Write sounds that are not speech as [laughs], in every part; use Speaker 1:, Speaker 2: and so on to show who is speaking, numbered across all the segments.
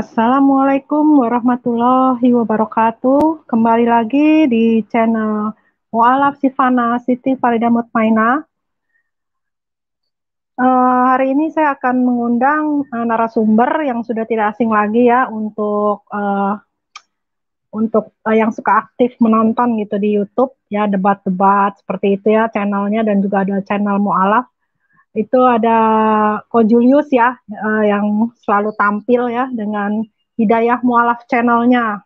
Speaker 1: Assalamualaikum warahmatullahi wabarakatuh. Kembali lagi di channel Mu'alaf Sifana Siti Farida Mutmaina. Uh, hari ini saya akan mengundang uh, narasumber yang sudah tidak asing lagi ya untuk uh, untuk uh, yang suka aktif menonton gitu di YouTube ya debat-debat seperti itu ya channelnya dan juga ada channel Mu'alaf itu ada Ko Julius ya uh, yang selalu tampil ya dengan Hidayah Mualaf channelnya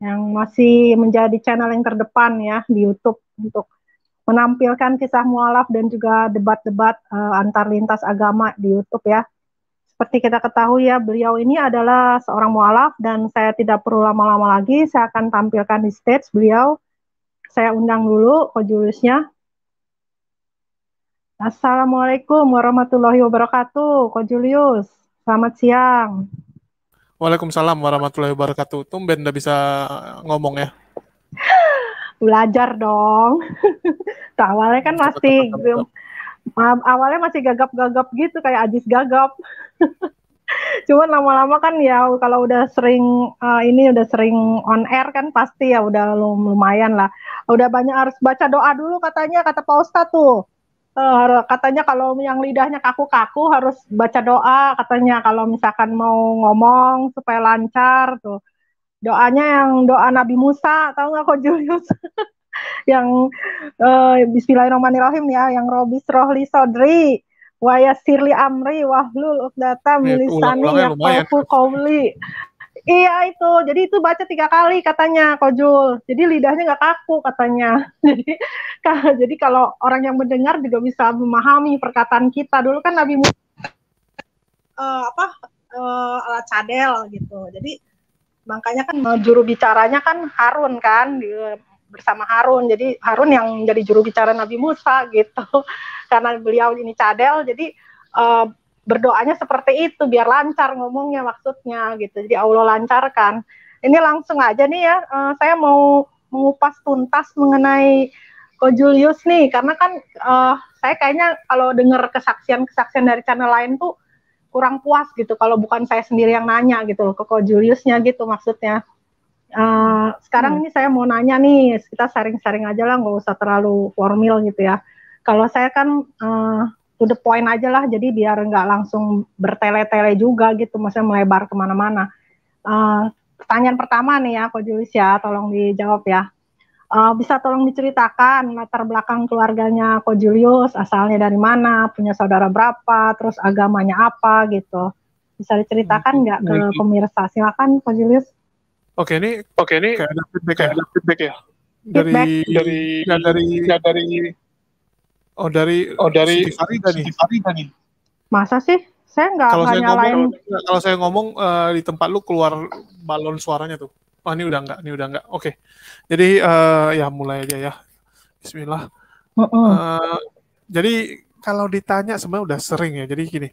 Speaker 1: yang masih menjadi channel yang terdepan ya di YouTube untuk menampilkan kisah mualaf dan juga debat-debat uh, antar lintas agama di YouTube ya. Seperti kita ketahui ya, beliau ini adalah seorang mualaf dan saya tidak perlu lama-lama lagi, saya akan tampilkan di stage beliau. Saya undang dulu kojulusnya. Assalamualaikum warahmatullahi wabarakatuh, Ko Julius. Selamat siang.
Speaker 2: Waalaikumsalam warahmatullahi wabarakatuh. Tumben udah bisa ngomong ya.
Speaker 1: [gasps] Belajar dong. [laughs] Tuh, awalnya kan masih maaf, awalnya masih gagap-gagap gitu kayak Ajis gagap. [laughs] Cuman lama-lama kan ya kalau udah sering uh, ini udah sering on air kan pasti ya udah lumayan lah. Udah banyak harus baca doa dulu katanya kata Pak Ustadz tuh Uh, katanya kalau yang lidahnya kaku-kaku harus baca doa katanya kalau misalkan mau ngomong supaya lancar tuh doanya yang doa Nabi Musa tahu nggak kok Julius [laughs] yang uh, Bismillahirrahmanirrahim ya yang Robis Rohli Sodri Waya Sirli Amri Wahlul Uqdatam eh, Lisani Yaqfu Kauli Iya itu, jadi itu baca tiga kali katanya Kojul. Jadi lidahnya nggak kaku katanya. [laughs] Jadi, jadi kalau orang yang mendengar juga bisa memahami perkataan kita. Dulu kan Nabi Musa uh, eh, apa uh, eh, ala cadel gitu. Jadi makanya kan uh, juru bicaranya kan Harun kan bersama Harun. Jadi Harun yang jadi juru bicara Nabi Musa gitu. [laughs] Karena beliau ini cadel, jadi uh, berdoanya seperti itu biar lancar ngomongnya maksudnya gitu. Jadi Allah lancarkan. Ini langsung aja nih ya, uh, saya mau mengupas tuntas mengenai Ko Julius nih karena kan uh, saya kayaknya kalau dengar kesaksian-kesaksian dari channel lain tuh kurang puas gitu kalau bukan saya sendiri yang nanya gitu loh ke Ko Juliusnya gitu maksudnya. Uh, sekarang hmm. ini saya mau nanya nih, kita saring-saring aja lah, nggak usah terlalu formal gitu ya. Kalau saya kan uh, to the point aja lah jadi biar nggak langsung bertele-tele juga gitu maksudnya melebar kemana-mana uh, pertanyaan pertama nih ya Ko Julius ya tolong dijawab ya uh, bisa tolong diceritakan latar belakang keluarganya Ko Julius asalnya dari mana punya saudara berapa terus agamanya apa gitu bisa diceritakan hmm, nggak ke pemirsa silakan Ko Julius
Speaker 2: Oke nih, oke ini kayak ada feedback, ya? feedback ya. Feedback Dari ya, dari ya, dari dari, dari Oh dari Oh dari Siti Farida nih. Farida nih. Masa
Speaker 1: sih? Saya nggak kalau saya ngomong, Kalau,
Speaker 2: saya ngomong eh, di tempat lu keluar balon suaranya tuh. Oh ini udah enggak, ini udah enggak. Oke. Okay. Jadi uh, ya mulai aja ya. Bismillah. Uh jadi kalau ditanya sebenarnya udah sering ya. Jadi gini.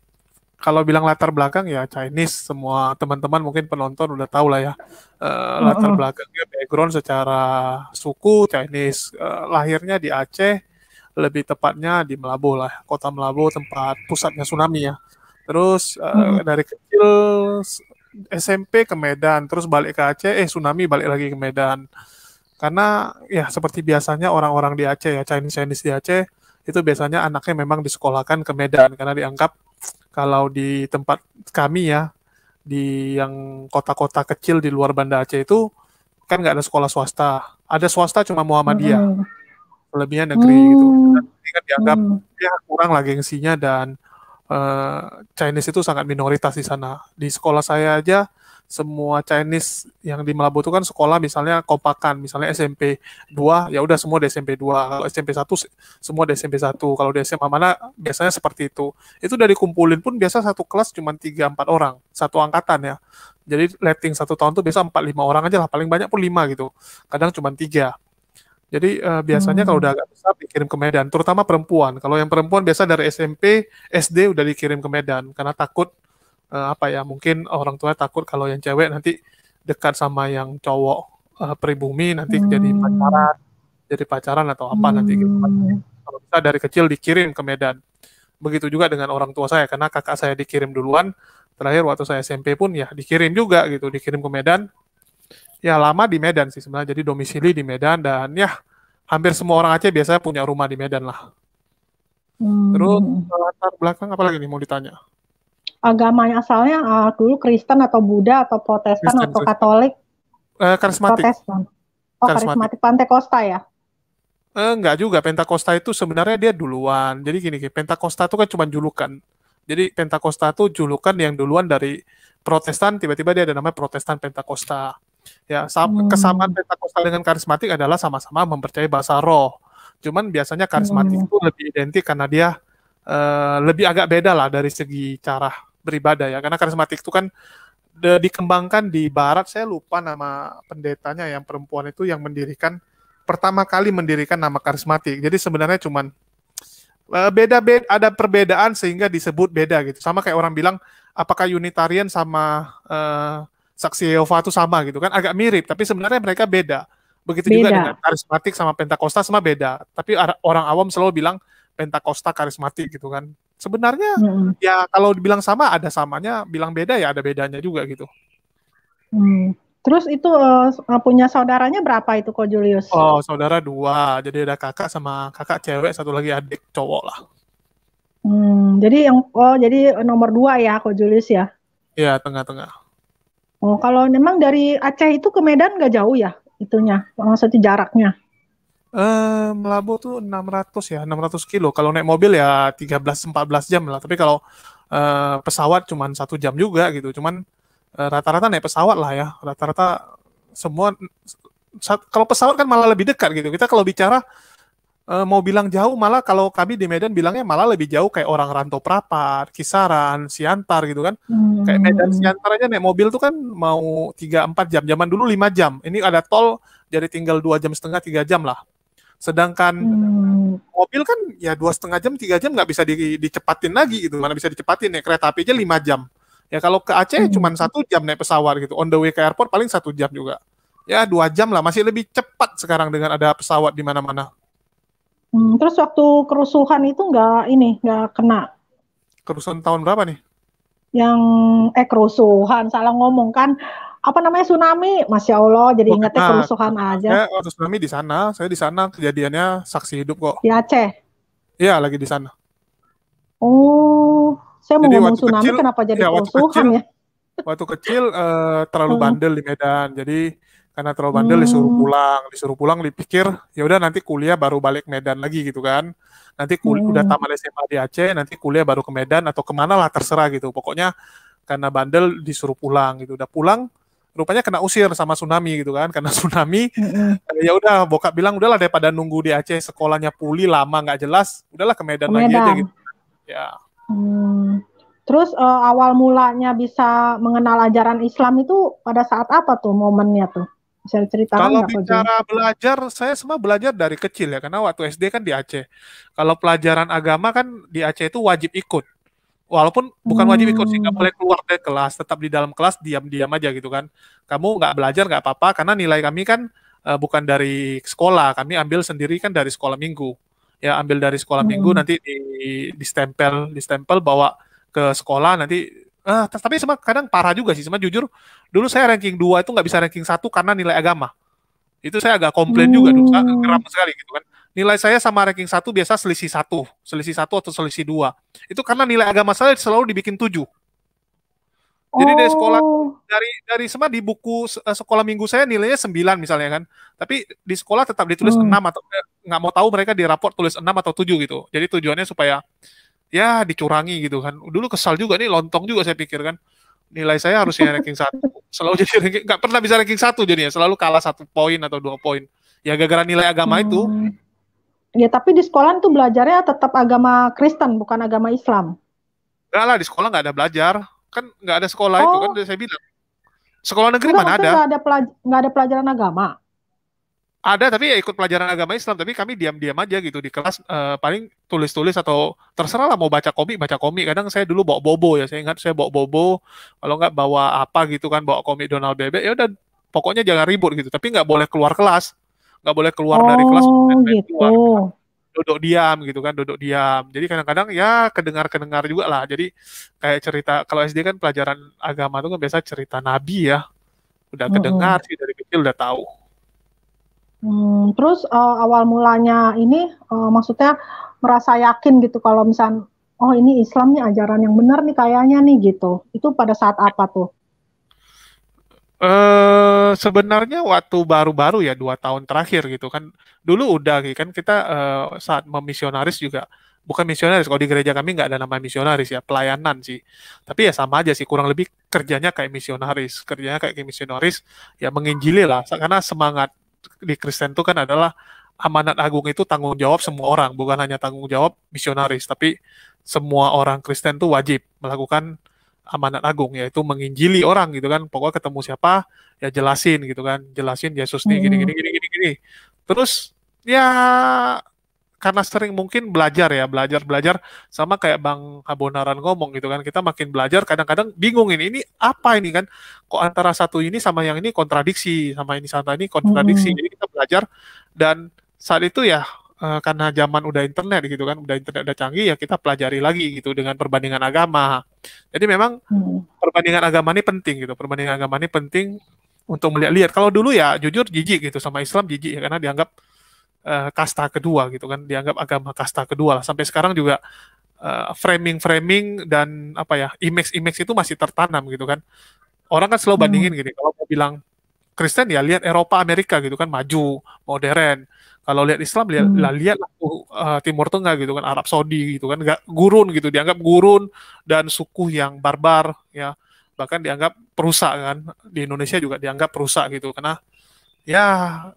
Speaker 2: Kalau bilang latar belakang ya Chinese semua teman-teman mungkin penonton udah tahu lah ya uh, latar belakangnya background secara suku Chinese uh, lahirnya di Aceh lebih tepatnya di Melabu lah, kota Melabu tempat pusatnya tsunami ya. Terus uh, dari kecil SMP ke Medan, terus balik ke Aceh, eh tsunami balik lagi ke Medan. Karena ya seperti biasanya orang-orang di Aceh ya Chinese Chinese di Aceh itu biasanya anaknya memang disekolahkan ke Medan karena dianggap kalau di tempat kami ya di yang kota-kota kecil di luar Banda Aceh itu kan nggak ada sekolah swasta. Ada swasta cuma Muhammadiyah. -hmm kelebihan negeri gitu. hmm. gitu. ini kan dianggap hmm. ya kurang lah gengsinya dan uh, Chinese itu sangat minoritas di sana. Di sekolah saya aja semua Chinese yang di Melabu itu kan sekolah misalnya kompakan, misalnya SMP 2, ya udah semua di SMP 2. Kalau SMP 1 semua di SMP 1. Kalau di SMA mana biasanya seperti itu. Itu dari kumpulin pun biasa satu kelas cuma 3 4 orang, satu angkatan ya. Jadi letting satu tahun tuh biasa 4 5 orang aja lah, paling banyak pun 5 gitu. Kadang cuma 3. Jadi uh, biasanya hmm. kalau udah agak besar dikirim ke Medan, terutama perempuan. Kalau yang perempuan biasa dari SMP, SD udah dikirim ke Medan karena takut uh, apa ya? Mungkin orang tua takut kalau yang cewek nanti dekat sama yang cowok uh, pribumi nanti hmm. jadi pacaran, jadi pacaran atau apa hmm. nanti gitu. Hmm. Kalau bisa dari kecil dikirim ke Medan. Begitu juga dengan orang tua saya karena kakak saya dikirim duluan. Terakhir waktu saya SMP pun ya dikirim juga gitu, dikirim ke Medan ya lama di Medan sih sebenarnya jadi domisili di Medan dan ya hampir semua orang Aceh biasanya punya rumah di Medan lah. Hmm. Terus eh, latar belakang apa lagi nih mau ditanya?
Speaker 1: Agamanya asalnya uh, dulu Kristen atau Buddha atau Protestan Kristen, atau Kristen. Katolik?
Speaker 2: Eh, karismatik. Protestan. Oh karismatik, karismatik.
Speaker 1: Pantekosta ya?
Speaker 2: Eh, enggak juga Pentakosta itu sebenarnya dia duluan. Jadi gini, Pentakosta itu kan cuma julukan. Jadi Pentakosta itu julukan yang duluan dari Protestan tiba-tiba dia ada namanya Protestan Pentakosta. Ya, sama, hmm. kesamaan Pentakosta dengan karismatik adalah sama-sama mempercayai bahasa roh. Cuman biasanya karismatik hmm. itu lebih identik karena dia uh, lebih agak beda lah dari segi cara beribadah ya. Karena karismatik itu kan de, dikembangkan di barat, saya lupa nama pendetanya yang perempuan itu yang mendirikan pertama kali mendirikan nama karismatik. Jadi sebenarnya cuman eh, beda beda ada perbedaan sehingga disebut beda gitu sama kayak orang bilang apakah Unitarian sama uh, saksi Yehova itu sama gitu kan agak mirip tapi sebenarnya mereka beda begitu beda. juga dengan karismatik sama pentakosta sama beda tapi orang awam selalu bilang pentakosta karismatik gitu kan sebenarnya hmm. ya kalau dibilang sama ada samanya bilang beda ya ada bedanya juga gitu
Speaker 1: hmm. terus itu uh, punya saudaranya berapa itu kok Julius oh
Speaker 2: saudara dua jadi ada kakak sama kakak cewek satu lagi adik cowok lah
Speaker 1: hmm. jadi yang oh jadi nomor dua ya kok Julius ya
Speaker 2: Iya, tengah-tengah.
Speaker 1: Oh, kalau memang dari Aceh itu ke Medan nggak jauh ya itunya, maksudnya jaraknya?
Speaker 2: Eh, uh, Melabo tuh 600 ya, 600 kilo. Kalau naik mobil ya 13-14 jam lah. Tapi kalau uh, pesawat cuma satu jam juga gitu. Cuman rata eh, rata-rata naik pesawat lah ya. Rata-rata semua kalau pesawat kan malah lebih dekat gitu. Kita kalau bicara uh, mau bilang jauh malah kalau kami di Medan bilangnya malah lebih jauh kayak orang Ranto Prapat, Kisaran, Siantar gitu kan. Hmm. Kayak Medan Siantar aja naik mobil tuh kan mau 3 4 jam, zaman dulu 5 jam. Ini ada tol jadi tinggal 2 jam setengah 3 jam lah. Sedangkan hmm. mobil kan ya dua setengah jam, tiga jam nggak bisa di, dicepatin lagi gitu. Mana bisa dicepatin ya kereta api aja lima jam. Ya kalau ke Aceh hmm. cuma satu jam naik pesawat gitu. On the way ke airport paling satu jam juga. Ya dua jam lah, masih lebih cepat sekarang dengan ada pesawat di mana-mana.
Speaker 1: Hmm, terus waktu kerusuhan itu nggak ini nggak kena.
Speaker 2: Kerusuhan tahun berapa nih?
Speaker 1: Yang eh kerusuhan salah ngomong kan apa namanya tsunami, masya Allah jadi oh, nah, kerusuhan nah, aja. Eh,
Speaker 2: waktu tsunami di sana, saya di sana kejadiannya saksi hidup kok. Di Aceh. Iya lagi di sana.
Speaker 1: Oh, saya mau jadi ngomong tsunami kecil, kenapa jadi ya, kerusuhan waktu kecil, ya?
Speaker 2: Waktu kecil uh, terlalu hmm. bandel di Medan, jadi karena terlalu bandel disuruh hmm. pulang disuruh pulang dipikir ya udah nanti kuliah baru balik Medan lagi gitu kan nanti kuliah hmm. udah tamat SMA di Aceh nanti kuliah baru ke Medan atau kemana lah terserah gitu pokoknya karena bandel disuruh pulang gitu udah pulang rupanya kena usir sama tsunami gitu kan karena [laughs] tsunami hmm ya udah bokap bilang udahlah daripada nunggu di Aceh sekolahnya pulih lama nggak jelas udahlah ke Medan, Medan lagi aja gitu ya
Speaker 1: hmm. terus uh, awal mulanya bisa mengenal ajaran Islam itu pada saat apa tuh momennya tuh bisa diceritakan Kalau bicara
Speaker 2: belajar, saya semua belajar dari kecil ya, karena waktu SD kan di Aceh. Kalau pelajaran agama kan di Aceh itu wajib ikut. Walaupun bukan wajib ikut sih, nggak hmm. boleh keluar dari kelas, tetap di dalam kelas diam-diam aja gitu kan. Kamu nggak belajar nggak apa-apa, karena nilai kami kan uh, bukan dari sekolah, kami ambil sendiri kan dari sekolah minggu. Ya ambil dari sekolah hmm. minggu nanti di, di stempel, di stempel bawa ke sekolah nanti Uh, tapi cuma kadang parah juga sih. Cuma jujur, dulu saya ranking 2 itu nggak bisa ranking satu karena nilai agama. Itu saya agak komplain hmm. juga dulu, saya hmm. geram sekali gitu kan. Nilai saya sama ranking satu biasa selisih satu, selisih satu atau selisih dua. Itu karena nilai agama saya selalu dibikin tujuh. Jadi dari sekolah oh. dari dari semua di buku eh, sekolah minggu saya nilainya 9 misalnya kan. Tapi di sekolah tetap ditulis hmm. 6 atau eh, nggak mau tahu mereka di raport tulis 6 atau 7 gitu. Jadi tujuannya supaya ya dicurangi gitu kan. Dulu kesal juga nih lontong juga saya pikir kan. Nilai saya harusnya ranking satu. Selalu [laughs] jadi ranking, nggak pernah bisa ranking satu jadi ya Selalu kalah satu poin atau dua poin. Ya gara-gara nilai agama hmm. itu.
Speaker 1: Ya tapi di sekolah tuh belajarnya tetap agama Kristen bukan agama Islam.
Speaker 2: Enggak lah di sekolah nggak ada belajar. Kan nggak ada sekolah oh. itu kan oh. saya bilang. Sekolah negeri Udah, mana ada? Nggak ada,
Speaker 1: pelaj- ada pelajaran agama
Speaker 2: ada tapi ya ikut pelajaran agama Islam tapi kami diam-diam aja gitu di kelas uh, paling tulis-tulis atau terserah lah mau baca komik baca komik kadang saya dulu bawa bobo ya saya ingat saya bawa bobo kalau nggak bawa apa gitu kan bawa komik Donald Bebek ya udah pokoknya jangan ribut gitu tapi nggak boleh keluar kelas nggak boleh keluar oh, dari kelas gitu. keluar, duduk diam gitu kan duduk diam jadi kadang-kadang ya kedengar kedengar juga lah jadi kayak cerita kalau SD kan pelajaran agama itu kan biasa cerita nabi ya udah kedengar mm -hmm. sih dari kecil udah tahu
Speaker 1: Hmm, terus uh, awal mulanya ini uh, maksudnya merasa yakin gitu kalau misal oh ini Islam nih ajaran yang benar nih kayaknya nih gitu. Itu pada saat apa tuh?
Speaker 2: Uh, sebenarnya waktu baru-baru ya dua tahun terakhir gitu kan dulu udah gitu kan kita uh, saat memisionaris juga bukan misionaris kalau di gereja kami nggak ada nama misionaris ya pelayanan sih tapi ya sama aja sih kurang lebih kerjanya kayak misionaris kerjanya kayak misionaris ya menginjili lah karena semangat di Kristen itu kan adalah amanat agung itu tanggung jawab semua orang, bukan hanya tanggung jawab misionaris, tapi semua orang Kristen tuh wajib melakukan amanat agung yaitu menginjili orang gitu kan. Pokoknya ketemu siapa ya jelasin gitu kan, jelasin Yesus nih gini hmm. gini gini gini gini. Terus ya karena sering mungkin belajar ya, belajar-belajar sama kayak Bang Kabonaran ngomong gitu kan. Kita makin belajar kadang-kadang bingung ini ini apa ini kan? Kok antara satu ini sama yang ini kontradiksi, sama ini sama ini kontradiksi. Hmm. Jadi kita belajar dan saat itu ya eh, karena zaman udah internet gitu kan, udah internet udah canggih ya kita pelajari lagi gitu dengan perbandingan agama. Jadi memang hmm. perbandingan agama ini penting gitu. Perbandingan agama ini penting untuk melihat-lihat. Kalau dulu ya jujur jijik gitu sama Islam jijik ya karena dianggap uh, kasta kedua gitu kan dianggap agama kasta kedua lah sampai sekarang juga eh, framing framing framing dan apa ya image image itu masih tertanam gitu kan orang kan selalu hmm. bandingin hmm. gini kalau mau bilang Kristen ya lihat Eropa Amerika gitu kan maju modern kalau lihat Islam lihat hmm. lihat uh, eh, Timur Tengah gitu kan Arab Saudi gitu kan gak gurun gitu dianggap gurun dan suku yang barbar ya bahkan dianggap perusak kan di Indonesia juga dianggap perusak gitu karena ya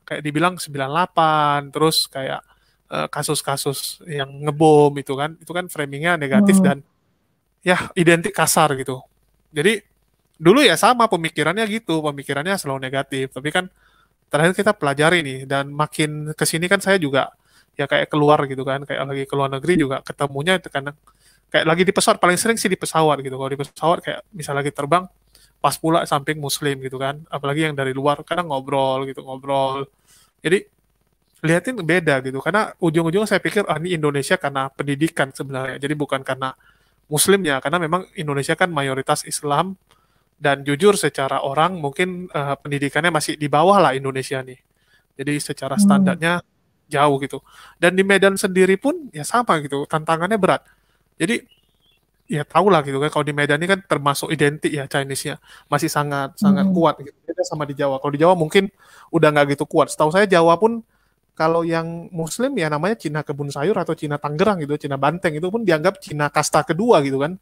Speaker 2: kayak dibilang 98 terus kayak eh, kasus-kasus uh, yang ngebom itu kan itu kan framingnya negatif hmm. dan ya identik kasar gitu jadi dulu ya sama pemikirannya gitu pemikirannya selalu negatif tapi kan terakhir kita pelajari nih dan makin kesini kan saya juga ya kayak keluar gitu kan kayak lagi ke luar negeri juga ketemunya itu kan kayak lagi di pesawat paling sering sih di pesawat gitu kalau di pesawat kayak misal lagi terbang pas pula samping muslim gitu kan apalagi yang dari luar kadang ngobrol gitu ngobrol jadi liatin beda gitu karena ujung ujung saya pikir ah ini Indonesia karena pendidikan sebenarnya jadi bukan karena muslimnya karena memang Indonesia kan mayoritas Islam dan jujur secara orang mungkin uh, pendidikannya masih di bawah lah Indonesia nih jadi secara hmm. standarnya jauh gitu dan di Medan sendiri pun ya sama gitu tantangannya berat jadi ya tau lah gitu kan kalau di Medan ini kan termasuk identik ya Chinese-nya masih sangat hmm. sangat kuat gitu beda sama di Jawa kalau di Jawa mungkin udah nggak gitu kuat setahu saya Jawa pun kalau yang Muslim ya namanya Cina kebun sayur atau Cina Tangerang gitu Cina Banteng itu pun dianggap Cina kasta kedua gitu kan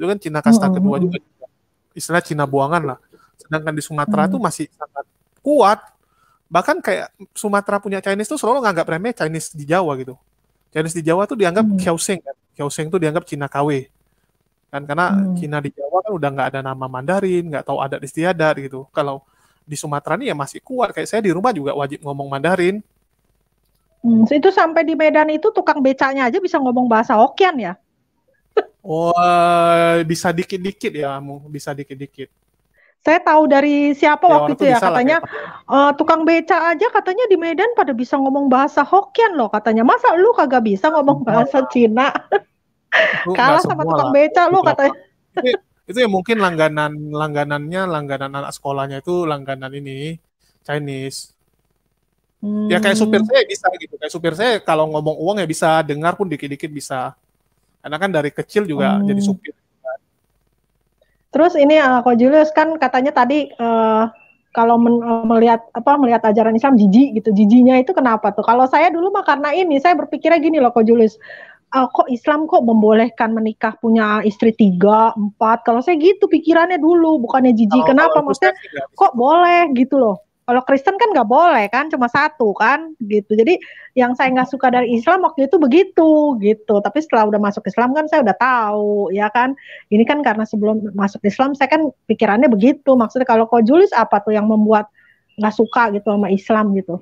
Speaker 2: itu kan Cina kasta hmm. kedua hmm, juga hmm. istilah Cina buangan lah sedangkan di Sumatera tuh tuh hmm. masih sangat kuat bahkan kayak Sumatera punya Chinese tuh selalu nganggap remeh Chinese di Jawa gitu Chinese di Jawa tuh dianggap hmm. Seng kan Seng tuh dianggap Cina KW kan karena hmm. Cina di Jawa kan udah nggak ada nama Mandarin nggak tahu adat istiadat gitu kalau di Sumatera ini ya masih kuat kayak saya di rumah juga wajib ngomong Mandarin
Speaker 1: hmm, itu sampai di Medan itu tukang becanya aja bisa ngomong bahasa Hokian ya
Speaker 2: oh, bisa dikit-dikit ya kamu, bisa dikit-dikit.
Speaker 1: Saya tahu dari siapa ya, waktu itu ya, ya katanya uh, tukang beca aja katanya di Medan pada bisa ngomong bahasa Hokkien loh katanya. Masa lu kagak bisa ngomong bahasa Cina? [laughs]
Speaker 2: Lu kalah sama tukang beca lu katanya itu, ya mungkin langganan langganannya langganan anak sekolahnya itu langganan ini Chinese hmm. ya kayak hmm. supir saya bisa gitu kayak supir saya kalau ngomong uang ya bisa dengar pun dikit-dikit bisa karena kan dari kecil juga hmm. jadi supir
Speaker 1: Terus ini uh, eh, kok Julius kan katanya tadi uh, kalau eh, melihat apa melihat ajaran Islam jijik gitu, jijinya itu kenapa tuh? Kalau saya dulu mah karena ini saya berpikirnya gini loh kok Julius oh, kok Islam kok membolehkan menikah punya istri tiga empat kalau saya gitu pikirannya dulu bukannya jijik kenapa maksudnya maksudnya kok boleh gitu loh kalau Kristen kan nggak boleh kan cuma satu kan gitu jadi yang saya nggak suka dari Islam waktu itu begitu gitu tapi setelah udah masuk Islam kan saya udah tahu ya kan ini kan karena sebelum masuk Islam saya kan pikirannya begitu maksudnya kalau kau Julius apa tuh yang membuat nggak suka gitu sama Islam gitu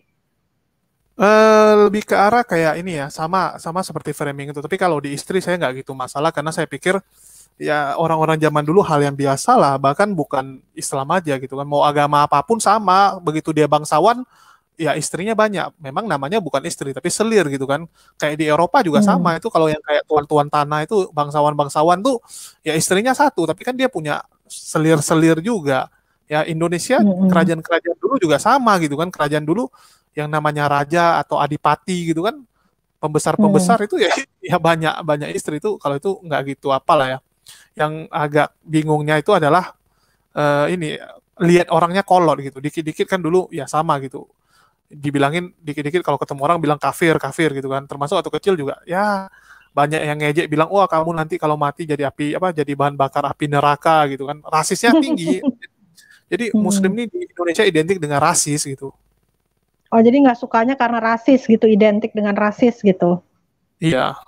Speaker 2: Uh, lebih ke arah kayak ini ya sama sama seperti framing itu tapi kalau di istri saya nggak gitu masalah karena saya pikir ya orang-orang zaman dulu hal yang biasa lah bahkan bukan Islam aja gitu kan mau agama apapun sama begitu dia bangsawan ya istrinya banyak memang namanya bukan istri tapi selir gitu kan kayak di Eropa juga hmm. sama itu kalau yang kayak tuan-tuan tanah itu bangsawan-bangsawan tuh ya istrinya satu tapi kan dia punya selir-selir juga ya Indonesia hmm. kerajaan-kerajaan dulu juga sama gitu kan kerajaan dulu yang namanya raja atau adipati gitu kan pembesar-pembesar hmm. itu ya [laughs] ya banyak banyak istri itu kalau itu nggak gitu apalah ya yang agak bingungnya itu adalah uh, ini lihat orangnya kolot gitu dikit-dikit kan dulu ya sama gitu dibilangin dikit-dikit kalau ketemu orang bilang kafir kafir gitu kan termasuk atau kecil juga ya banyak yang ngejek bilang wah kamu nanti kalau mati jadi api apa jadi bahan bakar api neraka gitu kan rasisnya tinggi [laughs] jadi hmm. muslim ini di Indonesia identik dengan rasis gitu
Speaker 1: Oh jadi nggak sukanya karena rasis gitu, identik dengan rasis gitu? Iya.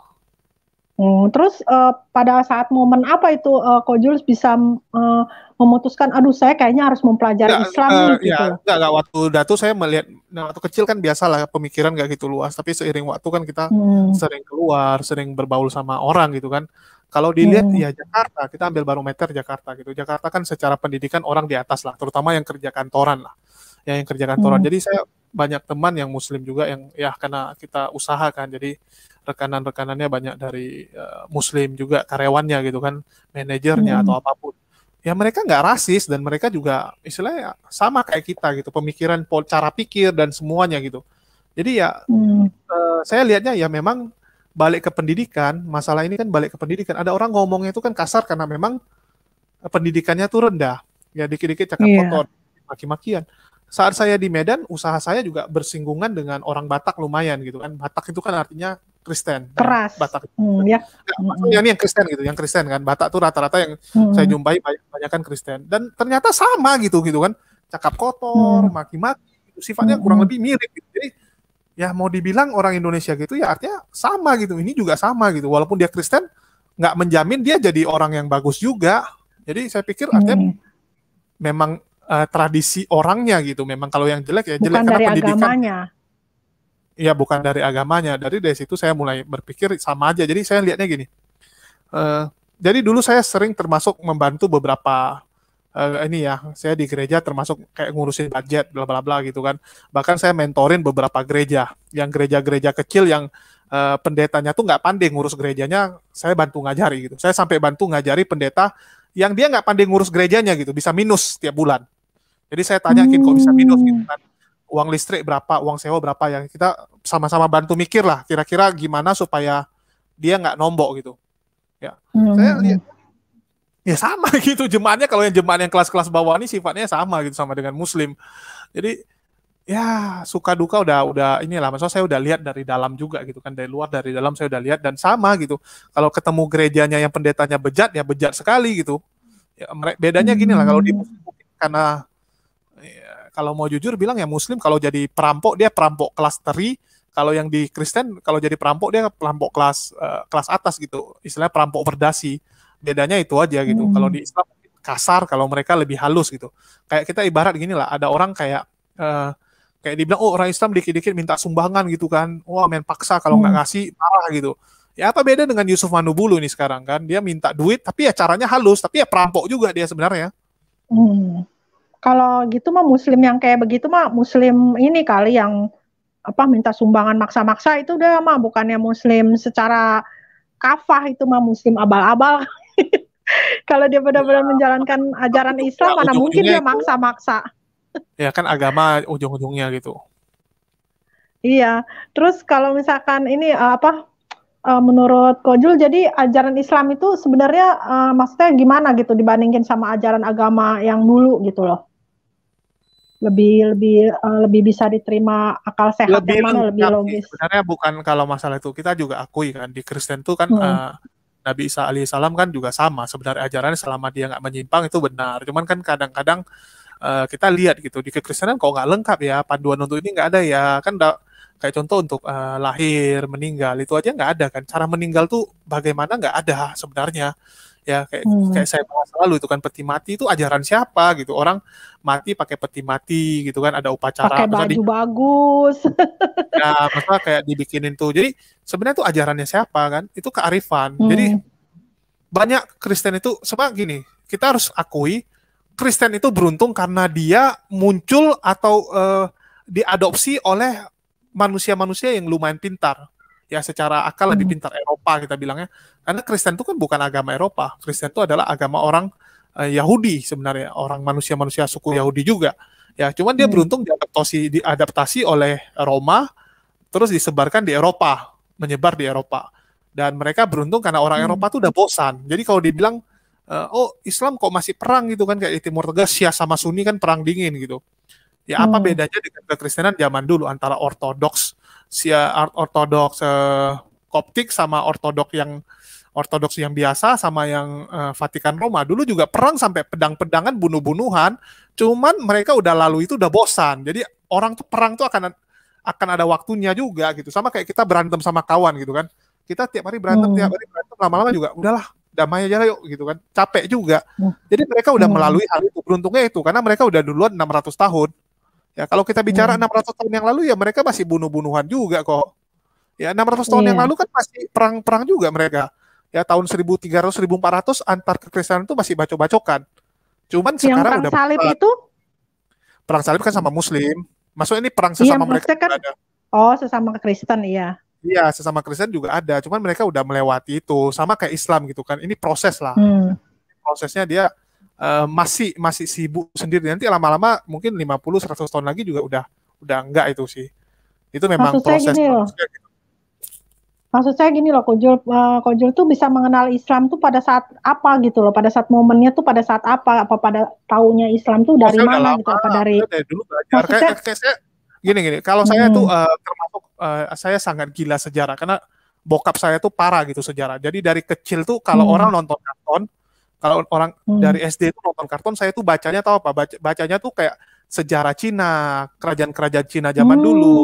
Speaker 1: Hmm, terus uh, pada saat momen apa itu uh, Ko Jules bisa uh, memutuskan, aduh saya kayaknya harus mempelajari nggak, Islam uh, gitu?
Speaker 2: Iya nggak, nggak waktu datu saya melihat, nah, waktu kecil kan biasalah pemikiran nggak gitu luas, tapi seiring waktu kan kita hmm. sering keluar, sering berbaul sama orang gitu kan. Kalau dilihat hmm. ya Jakarta, kita ambil barometer Jakarta gitu. Jakarta kan secara pendidikan orang di atas lah, terutama yang kerja kantoran lah, ya yang kerja kantoran. Hmm. Jadi saya banyak teman yang muslim juga yang ya karena kita usaha kan jadi rekanan-rekanannya banyak dari uh, muslim juga karyawannya gitu kan manajernya hmm. atau apapun ya mereka nggak rasis dan mereka juga istilahnya sama kayak kita gitu pemikiran cara pikir dan semuanya gitu jadi ya hmm. uh, saya lihatnya ya memang balik ke pendidikan masalah ini kan balik ke pendidikan ada orang ngomongnya itu kan kasar karena memang eh, pendidikannya tuh rendah ya dikit-dikit cakap yeah. kotor maki-makian saat saya di Medan, usaha saya juga bersinggungan dengan orang Batak lumayan gitu kan. Batak itu kan artinya Kristen. Keras. Batak. Hmm, ya. Nah, ini yang Kristen gitu, yang Kristen kan. Batak tuh rata-rata yang hmm. saya jumpai banyak, banyak kan Kristen. Dan ternyata sama gitu gitu kan. Cakap kotor, hmm. maki-maki, gitu. sifatnya hmm. kurang lebih mirip. Gitu. Jadi ya mau dibilang orang Indonesia gitu ya artinya sama gitu. Ini juga sama gitu. Walaupun dia Kristen, nggak menjamin dia jadi orang yang bagus juga. Jadi saya pikir artinya hmm. memang uh, tradisi orangnya gitu. Memang kalau yang jelek ya jelek bukan karena dari pendidikan. agamanya. Iya, bukan dari agamanya. Dari dari situ saya mulai berpikir sama aja. Jadi saya lihatnya gini. Uh, jadi dulu saya sering termasuk membantu beberapa uh, ini ya, saya di gereja termasuk kayak ngurusin budget bla bla bla gitu kan. Bahkan saya mentorin beberapa gereja, yang gereja-gereja kecil yang uh, pendetanya tuh nggak pandai ngurus gerejanya, saya bantu ngajari gitu. Saya sampai bantu ngajari pendeta yang dia nggak pandai ngurus gerejanya gitu, bisa minus tiap bulan. Jadi saya tanyakin kok bisa minus gitu hmm. kan. Uang listrik berapa, uang sewa berapa yang kita sama-sama bantu mikir lah kira-kira gimana supaya dia nggak nombok gitu. Ya. Hmm. Saya lihat ya sama [laughs] gitu jemaatnya kalau yang jemaat yang kelas-kelas bawah ini sifatnya sama gitu sama dengan muslim. Jadi ya suka duka udah udah inilah maksud saya udah lihat dari dalam juga gitu kan dari luar dari dalam saya udah lihat dan sama gitu kalau ketemu gerejanya yang pendetanya bejat ya bejat sekali gitu ya, bedanya gini lah kalau di hmm. karena kalau mau jujur bilang ya muslim kalau jadi perampok dia perampok kelas teri kalau yang di Kristen kalau jadi perampok dia perampok kelas uh, kelas atas gitu istilahnya perampok berdasi bedanya itu aja gitu hmm. kalau di hmm. Islam kasar kalau mereka lebih halus gitu kayak kita ibarat gini lah ada orang kayak uh, kayak dibilang oh orang Islam dikit-dikit minta sumbangan gitu kan wah main paksa kalau nggak hmm. ngasih marah gitu ya apa beda dengan Yusuf Manubulu ini sekarang kan dia minta duit tapi ya caranya halus tapi ya perampok juga dia sebenarnya
Speaker 1: hmm kalau gitu mah muslim yang kayak begitu mah muslim ini kali yang apa minta sumbangan maksa-maksa itu udah mah bukannya muslim secara kafah itu mah muslim abal-abal. [laughs] kalau dia benar-benar ya, menjalankan ajaran itu, Islam mana mungkin dia maksa-maksa.
Speaker 2: Ya kan agama ujung-ujungnya gitu.
Speaker 1: Iya, terus kalau misalkan ini eh, apa eh, menurut Kojul jadi ajaran Islam itu sebenarnya uh, maksudnya gimana gitu dibandingkan sama ajaran agama yang dulu gitu loh lebih lebih uh, lebih bisa diterima akal sehat lebih mana lebih logis.
Speaker 2: Sebenarnya bukan kalau masalah itu kita juga akui kan di Kristen tuh kan hmm. uh, Nabi Isa alaihissalam kan juga sama sebenarnya ajarannya selama dia nggak menyimpang itu benar. Cuman kan kadang-kadang uh, kita lihat gitu di kekristenan kok nggak lengkap ya panduan untuk ini nggak ada ya kan da- kayak contoh untuk uh, lahir meninggal itu aja nggak ada kan cara meninggal tuh bagaimana nggak ada sebenarnya ya kayak hmm. kayak saya bahas selalu itu kan peti mati itu ajaran siapa gitu orang mati pakai peti mati gitu kan ada upacara pakai baju di,
Speaker 1: bagus
Speaker 2: [laughs] ya masa kayak dibikinin tuh jadi sebenarnya tuh ajarannya siapa kan itu kearifan hmm. jadi banyak Kristen itu sebab gini kita harus akui Kristen itu beruntung karena dia muncul atau uh, diadopsi oleh manusia-manusia yang lumayan pintar ya secara akal lebih hmm. pintar Eropa kita bilangnya karena Kristen itu kan bukan agama Eropa Kristen itu adalah agama orang eh, Yahudi sebenarnya orang manusia-manusia suku Yahudi juga ya cuman dia hmm. beruntung diadaptasi diadaptasi oleh Roma terus disebarkan di Eropa menyebar di Eropa dan mereka beruntung karena orang hmm. Eropa tuh udah bosan jadi kalau dibilang eh, oh Islam kok masih perang gitu kan kayak di Timur Tengah Syiah sama Sunni kan perang dingin gitu ya apa bedanya dengan kekristenan zaman dulu antara ortodoks si art ortodoks uh, Koptik sama ortodok yang ortodoks yang biasa sama yang uh, Vatikan Roma dulu juga perang sampai pedang-pedangan bunuh-bunuhan cuman mereka udah lalu itu udah bosan jadi orang tuh perang tuh akan akan ada waktunya juga gitu sama kayak kita berantem sama kawan gitu kan kita tiap hari berantem hmm. tiap hari berantem lama-lama juga udahlah damai aja yuk gitu kan capek juga hmm. jadi mereka udah hmm. melalui hal itu beruntungnya itu karena mereka udah duluan 600 tahun Ya kalau kita bicara hmm. 600 tahun yang lalu ya mereka masih bunuh-bunuhan juga kok. Ya 600 tahun yeah. yang iya. lalu kan masih perang-perang juga mereka. Ya tahun 1300 1400 antar kekristenan itu masih bacok-bacokan. Cuman yang sekarang perang udah salib itu perang salib kan sama muslim. Maksudnya ini perang iya, sesama yeah, mereka kan,
Speaker 1: Oh, sesama Kristen iya.
Speaker 2: Iya, sesama Kristen juga ada, cuman mereka udah melewati itu sama kayak Islam gitu kan. Ini proses lah. Hmm. Prosesnya dia Eh, masih masih sibuk sendiri nanti lama-lama mungkin 50 100 tahun lagi juga udah udah enggak itu sih. Itu memang Maksud proses. Saya loh.
Speaker 1: Gitu. Maksud saya gini loh, Kojul, uh, eh, Kojul tuh bisa mengenal Islam tuh pada saat apa gitu loh, pada saat momennya tuh pada saat apa, apa pada tahunnya Islam tuh dari Maksudnya mana gitu, apa dari, dari
Speaker 2: dulu belajar. Kayak, kayak saya, gini gini, kalau hmm. saya tuh uh, termasuk uh, saya sangat gila sejarah karena bokap saya tuh parah gitu sejarah. Jadi dari kecil tuh kalau hmm. orang nonton karton, kalau orang hmm. dari SD itu nonton kartun, saya tuh bacanya tahu apa? Baca, bacanya tuh kayak sejarah Cina, kerajaan-kerajaan Cina zaman hmm. dulu.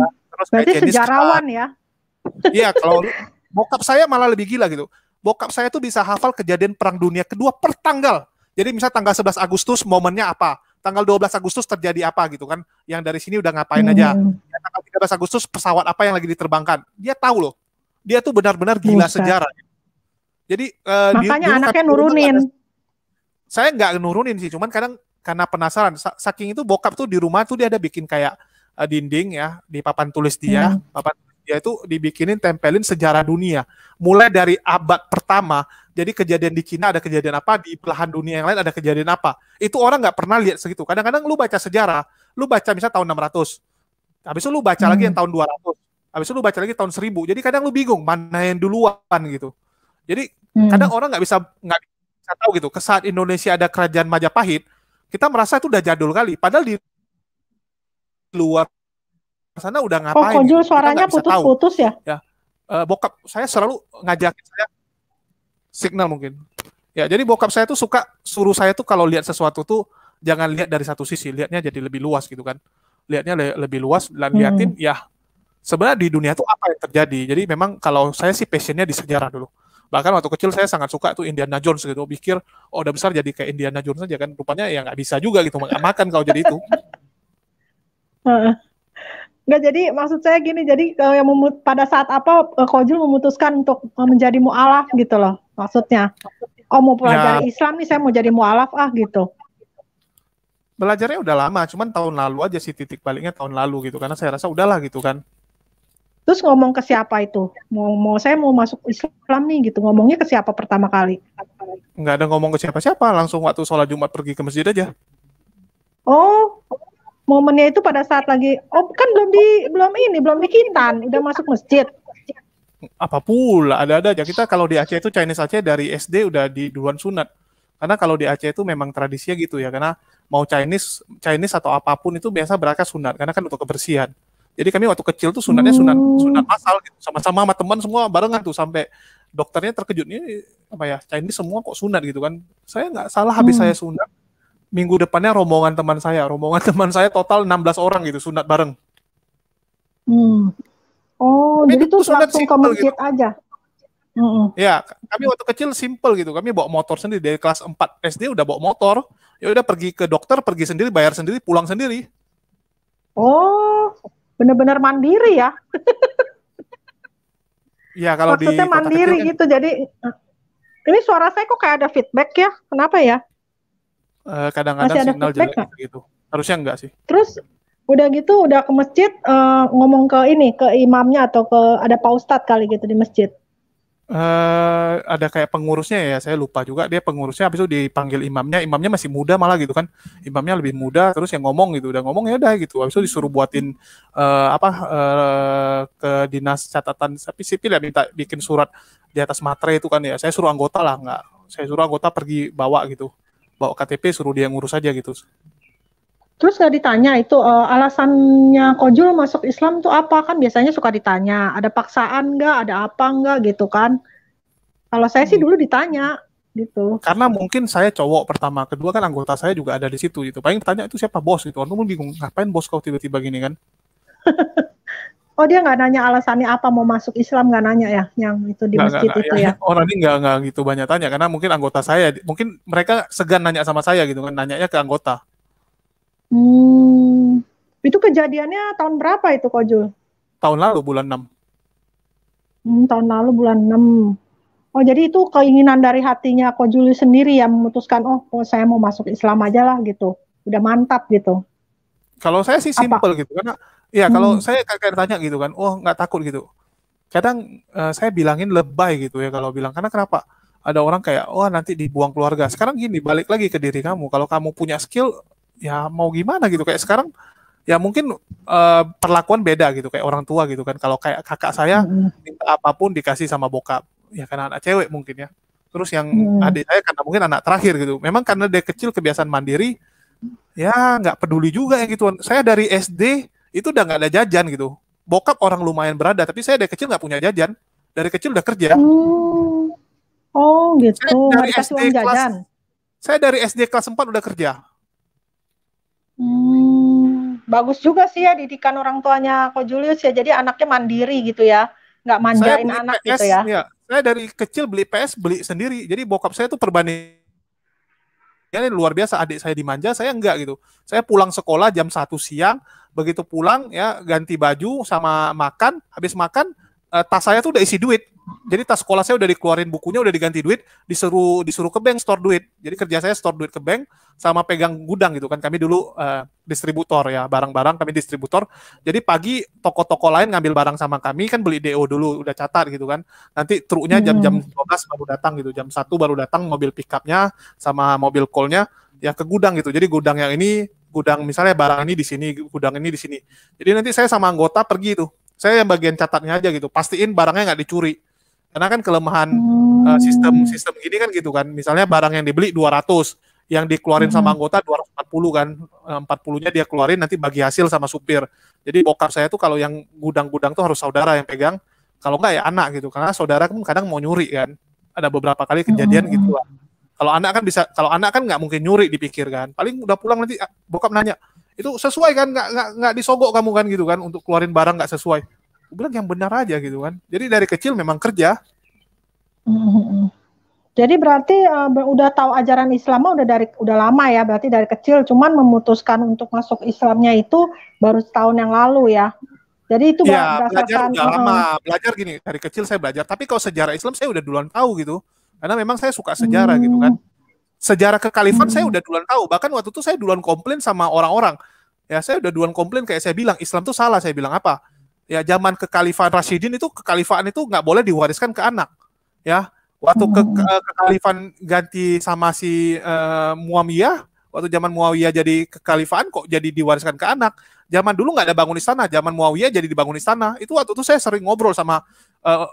Speaker 2: Ya. Terus Berarti kayak sejarawan ya? Iya, kalau bokap saya malah lebih gila gitu. Bokap saya tuh bisa hafal kejadian Perang Dunia Kedua per tanggal. Jadi misal tanggal 11 Agustus momennya apa? Tanggal 12 Agustus terjadi apa gitu kan? Yang dari sini udah ngapain hmm. aja? Ya, tanggal 13 Agustus pesawat apa yang lagi diterbangkan? Dia tahu loh. Dia tuh benar-benar gila bisa. sejarah. Jadi uh, makanya di, anaknya nurunin. Ada, saya nggak nurunin sih, cuman kadang karena penasaran. Saking itu bokap tuh di rumah tuh dia ada bikin kayak uh, dinding ya di papan tulis dia, hmm. papan dia itu dibikinin tempelin sejarah dunia mulai dari abad pertama jadi kejadian di Cina ada kejadian apa di belahan dunia yang lain ada kejadian apa itu orang nggak pernah lihat segitu kadang-kadang lu baca sejarah lu baca misalnya tahun 600 habis itu lu baca hmm. lagi yang tahun 200 habis itu lu baca lagi tahun 1000 jadi kadang lu bingung mana yang duluan gitu jadi hmm. kadang orang nggak bisa nggak bisa tahu gitu. Kesaat Indonesia ada kerajaan Majapahit, kita merasa itu udah jadul kali. Padahal di luar sana udah oh, ngapain? Oh, Kojul gitu, suaranya putus-putus ya? Ya, uh, bokap saya selalu ngajakin saya signal mungkin. Ya, jadi bokap saya tuh suka suruh saya tuh kalau lihat sesuatu tuh jangan lihat dari satu sisi, lihatnya jadi lebih luas gitu kan. Lihatnya le lebih luas dan hmm. liatin hmm. ya sebenarnya di dunia tuh apa yang terjadi. Jadi memang kalau saya sih passionnya di sejarah dulu bahkan waktu kecil saya sangat suka tuh Indiana Jones gitu pikir oh udah besar jadi kayak Indiana Jones aja kan rupanya ya nggak bisa juga gitu makan kalau jadi itu [laughs]
Speaker 1: Nggak, jadi maksud saya gini, jadi kalau yang memut pada saat apa eh, Kojul memutuskan untuk eh, menjadi mu'alaf gitu loh, maksudnya. Oh mau pelajari ya. Islam nih, saya mau jadi mu'alaf ah gitu.
Speaker 2: Belajarnya udah lama, cuman tahun lalu aja sih titik baliknya tahun lalu gitu, karena saya rasa udahlah gitu kan.
Speaker 1: Terus ngomong ke siapa itu? Mau, mau saya mau masuk Islam nih gitu. Ngomongnya ke siapa pertama kali?
Speaker 2: Nggak ada ngomong ke siapa-siapa. Langsung waktu sholat Jumat pergi ke masjid aja.
Speaker 1: Oh, momennya itu pada saat lagi oh kan belum di belum ini belum di Kintan udah masuk masjid
Speaker 2: apa pula ada-ada aja kita kalau di Aceh itu Chinese Aceh dari SD udah di duluan sunat karena kalau di Aceh itu memang tradisinya gitu ya karena mau Chinese Chinese atau apapun itu biasa berangkat sunat karena kan untuk kebersihan jadi kami waktu kecil tuh sunatnya sunat oh. sunat masal gitu. Sama-sama sama teman semua barengan tuh sampai dokternya terkejut terkejutnya apa ya ini semua kok sunat gitu kan. Saya nggak salah habis hmm. saya sunat minggu depannya rombongan teman saya, rombongan [laughs] teman saya total 16 orang gitu sunat bareng.
Speaker 1: Hmm. Oh, kami jadi tuh langsung ke masjid gitu. aja.
Speaker 2: Mm-hmm. Ya, kami waktu kecil simple gitu. Kami bawa motor sendiri dari kelas 4 SD udah bawa motor. Ya udah pergi ke dokter, pergi sendiri, bayar sendiri, pulang sendiri.
Speaker 1: Oh, benar-benar mandiri ya.
Speaker 2: Iya kalau Maksudnya di mandiri kan... gitu.
Speaker 1: Jadi eh, ini suara saya kok kayak ada feedback ya? Kenapa ya?
Speaker 2: Eh, kadang-kadang uh, signal jelek gak? gitu. Harusnya enggak sih.
Speaker 1: Terus udah gitu udah ke masjid uh, ngomong ke ini ke imamnya atau ke ada pak ustadz kali gitu di masjid
Speaker 2: uh, ada kayak pengurusnya ya saya lupa juga dia pengurusnya habis itu dipanggil imamnya imamnya masih muda malah gitu kan imamnya lebih muda terus yang ngomong gitu udah ngomong ya udah gitu habis itu disuruh buatin uh, apa uh, ke dinas catatan sipil ya minta bikin surat di atas materai itu kan ya saya suruh anggota lah nggak saya suruh anggota pergi bawa gitu bawa KTP suruh dia ngurus aja gitu
Speaker 1: Terus gak eh, ditanya itu uh, alasannya Kojul masuk Islam tuh apa kan biasanya suka ditanya ada paksaan nggak ada apa nggak gitu kan kalau saya sih hmm. dulu ditanya gitu
Speaker 2: karena mungkin saya cowok pertama kedua kan anggota saya juga ada di situ gitu paling tanya itu siapa bos gitu orang pun bingung ngapain bos kau tiba-tiba gini kan [laughs]
Speaker 1: oh dia nggak nanya alasannya apa mau masuk Islam nggak nanya ya yang itu di masjid itu ya, ya. [laughs]
Speaker 2: orang ini nggak nggak gitu banyak tanya karena mungkin anggota saya mungkin mereka segan nanya sama saya gitu kan nanyanya ke anggota
Speaker 1: Hmm. Itu kejadiannya tahun berapa itu Kojul?
Speaker 2: Tahun lalu bulan 6.
Speaker 1: Hmm, tahun lalu bulan 6. Oh, jadi itu keinginan dari hatinya Kojul sendiri yang memutuskan, oh, oh saya mau masuk Islam aja lah gitu. Udah mantap gitu.
Speaker 2: Kalau saya sih simpel gitu karena ya hmm. kalau saya kayak tanya gitu kan, oh nggak takut gitu. Kadang uh, saya bilangin lebay gitu ya kalau bilang karena kenapa? ada orang kayak oh, nanti dibuang keluarga. Sekarang gini balik lagi ke diri kamu. Kalau kamu punya skill ya mau gimana gitu kayak sekarang ya mungkin uh, perlakuan beda gitu kayak orang tua gitu kan kalau kayak kakak saya minta apapun dikasih sama bokap ya karena anak cewek mungkin ya terus yang mm. adik saya karena mungkin anak terakhir gitu memang karena dia kecil kebiasaan mandiri ya nggak peduli juga ya gitu saya dari SD itu udah nggak ada jajan gitu bokap orang lumayan berada tapi saya dari kecil nggak punya jajan dari kecil udah kerja mm.
Speaker 1: oh gitu saya dari SD kelas,
Speaker 2: saya dari SD kelas 4 udah kerja
Speaker 1: Hmm, bagus juga sih ya didikan orang tuanya kok Julius ya. Jadi anaknya mandiri gitu ya. Nggak manjain anak PS, gitu ya.
Speaker 2: ya. Saya dari kecil beli PS beli sendiri. Jadi bokap saya tuh perbanding ini luar biasa adik saya dimanja saya enggak gitu saya pulang sekolah jam 1 siang begitu pulang ya ganti baju sama makan habis makan uh, tas saya tuh udah isi duit. Jadi tas sekolah saya udah dikeluarin bukunya, udah diganti duit, disuruh disuruh ke bank store duit. Jadi kerja saya store duit ke bank sama pegang gudang gitu kan. Kami dulu uh, distributor ya, barang-barang kami distributor. Jadi pagi toko-toko lain ngambil barang sama kami kan beli DO dulu udah catat gitu kan. Nanti truknya jam-jam 12 hmm. baru datang gitu, jam satu baru datang mobil pickupnya sama mobil callnya ya ke gudang gitu. Jadi gudang yang ini gudang misalnya barang ini di sini, gudang ini di sini. Jadi nanti saya sama anggota pergi itu saya yang bagian catatnya aja gitu pastiin barangnya nggak dicuri karena kan kelemahan hmm. uh, sistem sistem ini kan gitu kan misalnya barang yang dibeli 200 yang dikeluarin hmm. sama anggota 240 kan 40-nya eh, dia keluarin nanti bagi hasil sama supir jadi bokap saya tuh kalau yang gudang-gudang tuh harus saudara yang pegang kalau nggak ya anak gitu karena saudara kan kadang mau nyuri kan ada beberapa kali kejadian hmm. gitu lah kalau anak kan bisa kalau anak kan nggak mungkin nyuri dipikir kan paling udah pulang nanti ah, bokap nanya itu sesuai kan nggak nggak nggak disogok kamu kan gitu kan untuk keluarin barang nggak sesuai. Aku bilang yang benar aja gitu kan. Jadi dari kecil memang kerja.
Speaker 1: Mm-hmm. Jadi berarti uh, udah tahu ajaran Islam udah dari udah lama ya berarti dari kecil cuman memutuskan untuk masuk Islamnya itu baru setahun yang lalu ya. Jadi itu ya, belajar udah lama.
Speaker 2: belajar gini dari kecil saya belajar. Tapi kalau sejarah Islam saya udah duluan tahu gitu. Karena memang saya suka sejarah hmm. gitu mm-hmm. kan sejarah kekalifan hmm. saya udah duluan tahu. Bahkan waktu itu saya duluan komplain sama orang-orang. Ya, saya udah duluan komplain kayak saya bilang Islam tuh salah. Saya bilang apa? Ya, zaman kekalifan Rashidin itu kekhalifaan itu nggak boleh diwariskan ke anak. Ya, waktu ke, ke hmm. kekalifan ganti sama si uh, Muawiyah, waktu zaman Muawiyah jadi kekhalifaan kok jadi diwariskan ke anak. Zaman dulu nggak ada bangun istana, zaman Muawiyah jadi dibangun istana. Itu waktu itu saya sering ngobrol sama uh,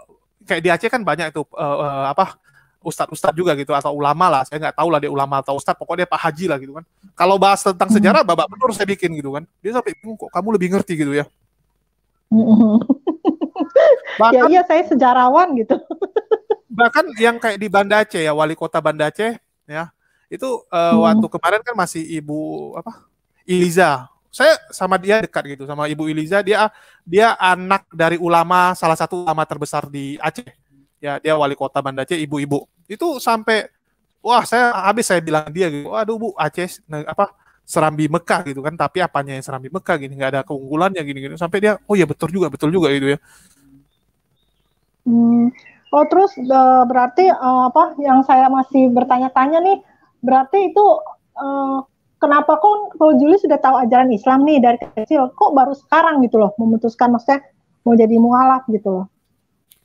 Speaker 2: kayak di Aceh kan banyak itu uh, uh, apa Ustad Ustad juga gitu atau ulama lah saya nggak tahu lah dia ulama atau Ustad, pokoknya dia pak haji lah gitu kan kalau bahas tentang hmm. sejarah bapak belur saya bikin gitu kan dia sampai bingung kok kamu lebih ngerti gitu ya, hmm.
Speaker 1: [laughs] ya bahkan, ya iya saya sejarawan gitu
Speaker 2: bahkan yang kayak di Banda Aceh ya wali kota Banda Aceh ya itu uh, waktu kemarin kan masih ibu apa Iliza saya sama dia dekat gitu sama ibu Iliza dia dia anak dari ulama salah satu ulama terbesar di Aceh ya dia wali kota Banda Aceh ibu-ibu itu sampai wah saya habis saya bilang dia gitu aduh bu Aceh apa Serambi Mekah gitu kan tapi apanya yang Serambi Mekah gini nggak ada keunggulannya gini gini sampai dia oh ya betul juga betul juga gitu ya
Speaker 1: hmm. oh terus uh, berarti uh, apa yang saya masih bertanya-tanya nih berarti itu uh, kenapa kok kalau Juli sudah tahu ajaran Islam nih dari kecil kok baru sekarang gitu loh memutuskan maksudnya mau jadi mualaf gitu loh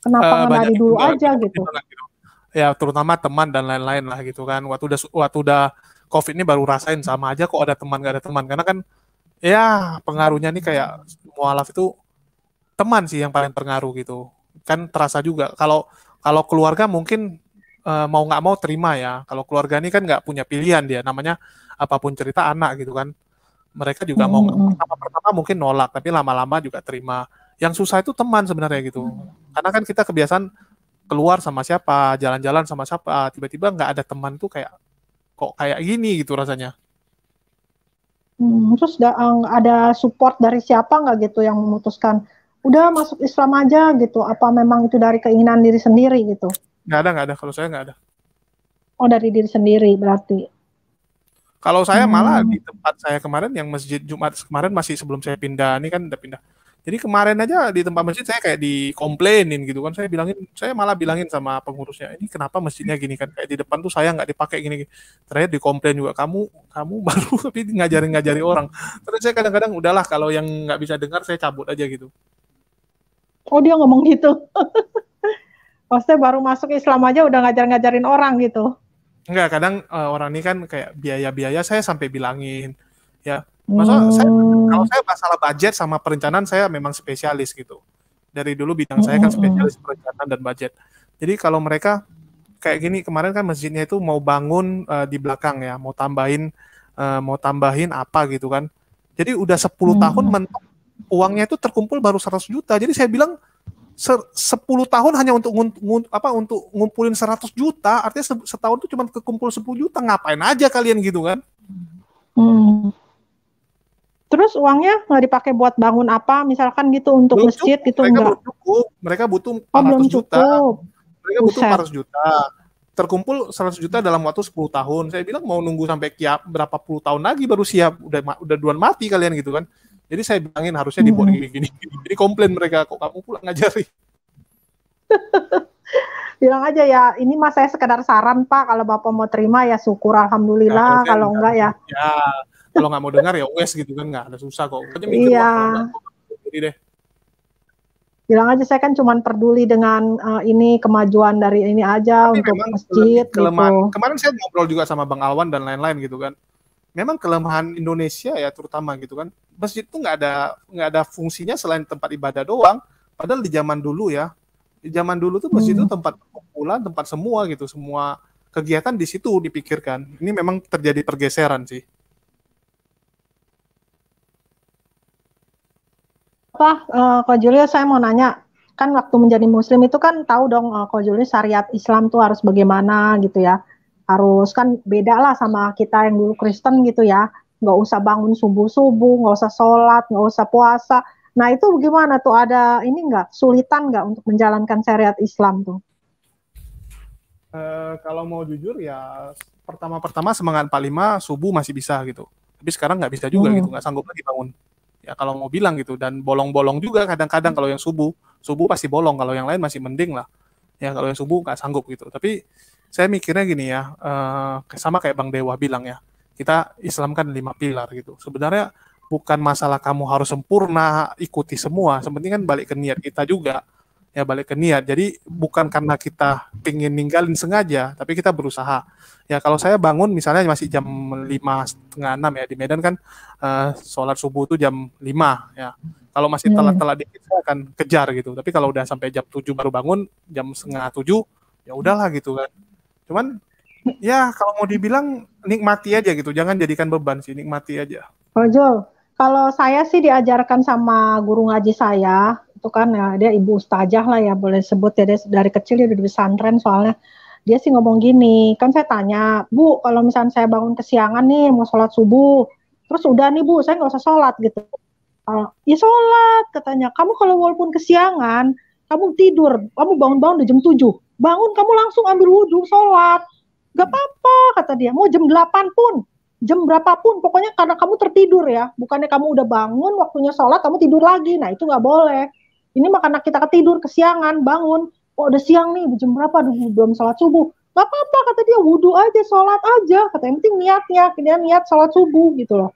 Speaker 1: kenapa uh, eh, nggak dulu juga, aja gitu.
Speaker 2: ya terutama teman dan lain-lain lah gitu kan waktu udah waktu udah covid ini baru rasain sama aja kok ada teman gak ada teman karena kan ya pengaruhnya nih kayak mualaf itu teman sih yang paling pengaruh gitu kan terasa juga kalau kalau keluarga mungkin eh, mau nggak mau terima ya kalau keluarga ini kan nggak punya pilihan dia namanya apapun cerita anak gitu kan mereka juga hmm. mau pertama-pertama mungkin nolak tapi lama-lama juga terima yang susah itu teman sebenarnya gitu hmm. karena kan kita kebiasaan keluar sama siapa jalan-jalan sama siapa tiba-tiba nggak ada teman tuh kayak kok kayak gini gitu rasanya
Speaker 1: hmm, terus da eh, ada support dari siapa nggak gitu yang memutuskan udah masuk Islam aja gitu apa memang itu dari keinginan diri sendiri gitu
Speaker 2: nggak ada nggak ada kalau saya nggak ada
Speaker 1: oh dari diri sendiri berarti
Speaker 2: kalau saya hmm. malah di tempat saya kemarin yang masjid Jumat kemarin masih sebelum saya pindah ini kan udah pindah jadi kemarin aja di tempat masjid saya kayak dikomplainin gitu kan. Saya bilangin, saya malah bilangin sama pengurusnya, ini kenapa masjidnya gini kan? Kayak di depan tuh saya nggak dipakai gini. Terakhir dikomplain juga kamu, kamu [laughs] baru tapi [laughs] ngajarin-ngajari orang. Terus saya kadang-kadang udahlah kalau yang nggak bisa dengar saya cabut aja gitu.
Speaker 1: Oh dia ngomong gitu. [laughs] Maksudnya baru masuk Islam aja udah ngajar-ngajarin orang gitu.
Speaker 2: Enggak, kadang uh, orang ini kan kayak biaya-biaya saya sampai bilangin ya Masa oh. saya, kalau saya masalah budget sama perencanaan saya memang spesialis gitu. Dari dulu bidang saya kan spesialis perencanaan dan budget. Jadi kalau mereka kayak gini kemarin kan masjidnya itu mau bangun uh, di belakang ya, mau tambahin uh, mau tambahin apa gitu kan. Jadi udah 10 hmm. tahun mentok uangnya itu terkumpul baru 100 juta. Jadi saya bilang 10 tahun hanya untuk ngunt, ngunt, apa untuk ngumpulin 100 juta, artinya setahun itu cuma kekumpul 10 juta, ngapain aja kalian gitu kan? Hmm. Terus uangnya nggak dipakai buat bangun
Speaker 1: apa, misalkan gitu untuk belum masjid gitu mereka enggak?
Speaker 2: cukup. Mereka butuh 400 oh, juta. Mereka butuh 400 juta. Terkumpul 100 juta dalam waktu 10 tahun. Saya bilang mau nunggu sampai kiap berapa puluh tahun lagi baru siap. Udah udah duluan mati kalian gitu kan. Jadi saya bilangin harusnya dibuat hmm. gini-gini. Jadi komplain mereka kok kamu pulang ngajari. [laughs]
Speaker 1: bilang aja ya ini mas saya sekedar saran pak kalau bapak mau terima ya syukur alhamdulillah nah, ya, kalau enggak, enggak
Speaker 2: ya, ya kalau nggak mau dengar ya wes gitu kan nggak ada susah kok pokoknya mikir iya. jadi deh
Speaker 1: bilang aja saya kan cuma peduli dengan uh, ini kemajuan dari ini aja Tapi untuk masjid kelemahan gitu.
Speaker 2: kemarin saya ngobrol juga sama bang Alwan dan lain-lain gitu kan memang kelemahan Indonesia ya terutama gitu kan masjid tuh nggak ada nggak ada fungsinya selain tempat ibadah doang padahal di zaman dulu ya di zaman dulu tuh masjid itu hmm. tempat kumpulan tempat semua gitu semua kegiatan di situ dipikirkan ini memang terjadi pergeseran sih
Speaker 1: Pak, uh, Julia saya mau nanya, kan waktu menjadi Muslim itu kan tahu dong, uh, Julia syariat Islam tuh harus bagaimana gitu ya? Harus kan beda lah sama kita yang dulu Kristen gitu ya, nggak usah bangun subuh subuh, nggak usah sholat, nggak usah puasa. Nah itu gimana tuh ada ini nggak sulitan nggak untuk menjalankan syariat Islam tuh?
Speaker 2: Uh, kalau mau jujur ya pertama-pertama semangat 45 subuh masih bisa gitu, tapi sekarang nggak bisa juga hmm. gitu, nggak sanggup lagi bangun ya kalau mau bilang gitu dan bolong-bolong juga kadang-kadang kalau yang subuh subuh pasti bolong kalau yang lain masih mending lah ya kalau yang subuh nggak sanggup gitu tapi saya mikirnya gini ya eh, sama kayak bang dewa bilang ya kita islamkan lima pilar gitu sebenarnya bukan masalah kamu harus sempurna ikuti semua sebenarnya kan balik ke niat kita juga ya balik ke niat. Jadi bukan karena kita pingin ninggalin sengaja, tapi kita berusaha. Ya kalau saya bangun misalnya masih jam lima setengah enam ya di Medan kan uh, sholat subuh itu jam lima ya. Kalau masih iya, iya. telat-telat di saya akan kejar gitu. Tapi kalau udah sampai jam tujuh baru bangun, jam setengah tujuh ya udahlah gitu kan. Cuman ya kalau mau dibilang nikmati aja gitu, jangan jadikan beban sih, nikmati aja.
Speaker 1: Jol. kalau saya sih diajarkan sama guru ngaji saya, itu kan ya dia ibu ustajah lah ya boleh sebut ya dia dari kecil dia ya udah di pesantren soalnya dia sih ngomong gini kan saya tanya bu kalau misalnya saya bangun kesiangan nih mau sholat subuh terus udah nih bu saya nggak usah sholat gitu uh, ya sholat katanya kamu kalau walaupun kesiangan kamu tidur kamu bangun-bangun di jam 7 bangun kamu langsung ambil wudhu sholat gak apa-apa kata dia mau jam 8 pun jam berapapun pokoknya karena kamu tertidur ya bukannya kamu udah bangun waktunya sholat kamu tidur lagi nah itu nggak boleh ini makanan kita ketidur, kesiangan, bangun. Oh udah siang nih, jam berapa? Duh, belum sholat subuh. Gak apa-apa, kata dia, wudhu aja, sholat aja. Kata yang penting niatnya, dia niat sholat subuh gitu loh.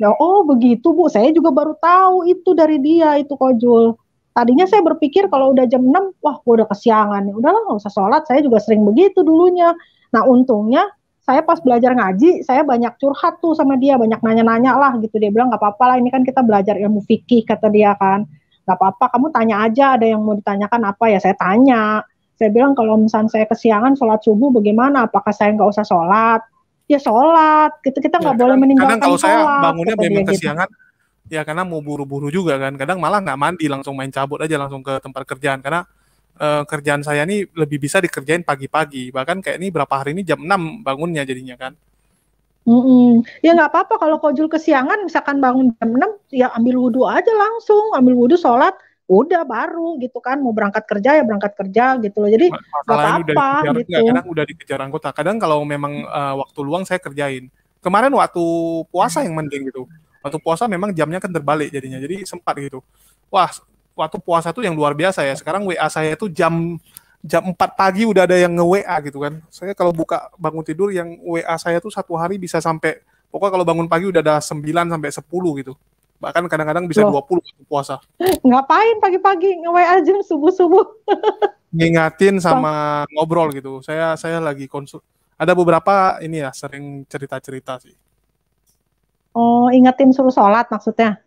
Speaker 1: Ya, oh begitu Bu, saya juga baru tahu itu dari dia, itu kojul. Tadinya saya berpikir kalau udah jam 6, wah gue udah kesiangan. ya Udahlah nggak usah sholat, saya juga sering begitu dulunya. Nah untungnya saya pas belajar ngaji, saya banyak curhat tuh sama dia, banyak nanya-nanya lah gitu. Dia bilang nggak apa-apa lah, ini kan kita belajar ilmu fikih kata dia kan nggak apa-apa kamu tanya aja ada yang mau ditanyakan apa ya saya tanya saya bilang kalau misalnya saya kesiangan sholat subuh bagaimana apakah saya nggak usah sholat ya sholat kita kita nggak ya, boleh meninggalkan kalau sholat, saya bangunnya memang gitu. kesiangan
Speaker 2: gitu. ya karena mau buru-buru juga kan kadang malah nggak mandi langsung main cabut aja langsung ke tempat kerjaan karena uh, kerjaan saya ini lebih bisa dikerjain pagi-pagi bahkan kayak ini berapa hari ini jam 6 bangunnya jadinya kan
Speaker 1: Mm-mm. Ya nggak apa-apa kalau kojul kesiangan, misalkan bangun jam 6, ya ambil wudhu aja langsung, ambil wudhu sholat, udah baru gitu kan, mau berangkat kerja ya berangkat kerja gitu loh. Jadi nggak apa-apa gitu. kadang
Speaker 2: udah dikejar anggota, kadang kalau memang uh, waktu luang saya kerjain. Kemarin waktu puasa yang mending gitu, waktu puasa memang jamnya kan terbalik jadinya, jadi sempat gitu. Wah, waktu puasa tuh yang luar biasa ya. Sekarang WA saya tuh jam jam 4 pagi udah ada yang nge-WA gitu kan. Saya kalau buka bangun tidur yang WA saya tuh satu hari bisa sampai pokoknya kalau bangun pagi udah ada 9 sampai 10 gitu. Bahkan kadang-kadang bisa Loh. 20 waktu puasa.
Speaker 1: [laughs] Ngapain pagi-pagi nge-WA jam subuh-subuh?
Speaker 2: [laughs] Ngingatin sama Bang. ngobrol gitu. Saya saya lagi konsul ada beberapa ini ya sering cerita-cerita sih.
Speaker 1: Oh, ingatin suruh sholat maksudnya?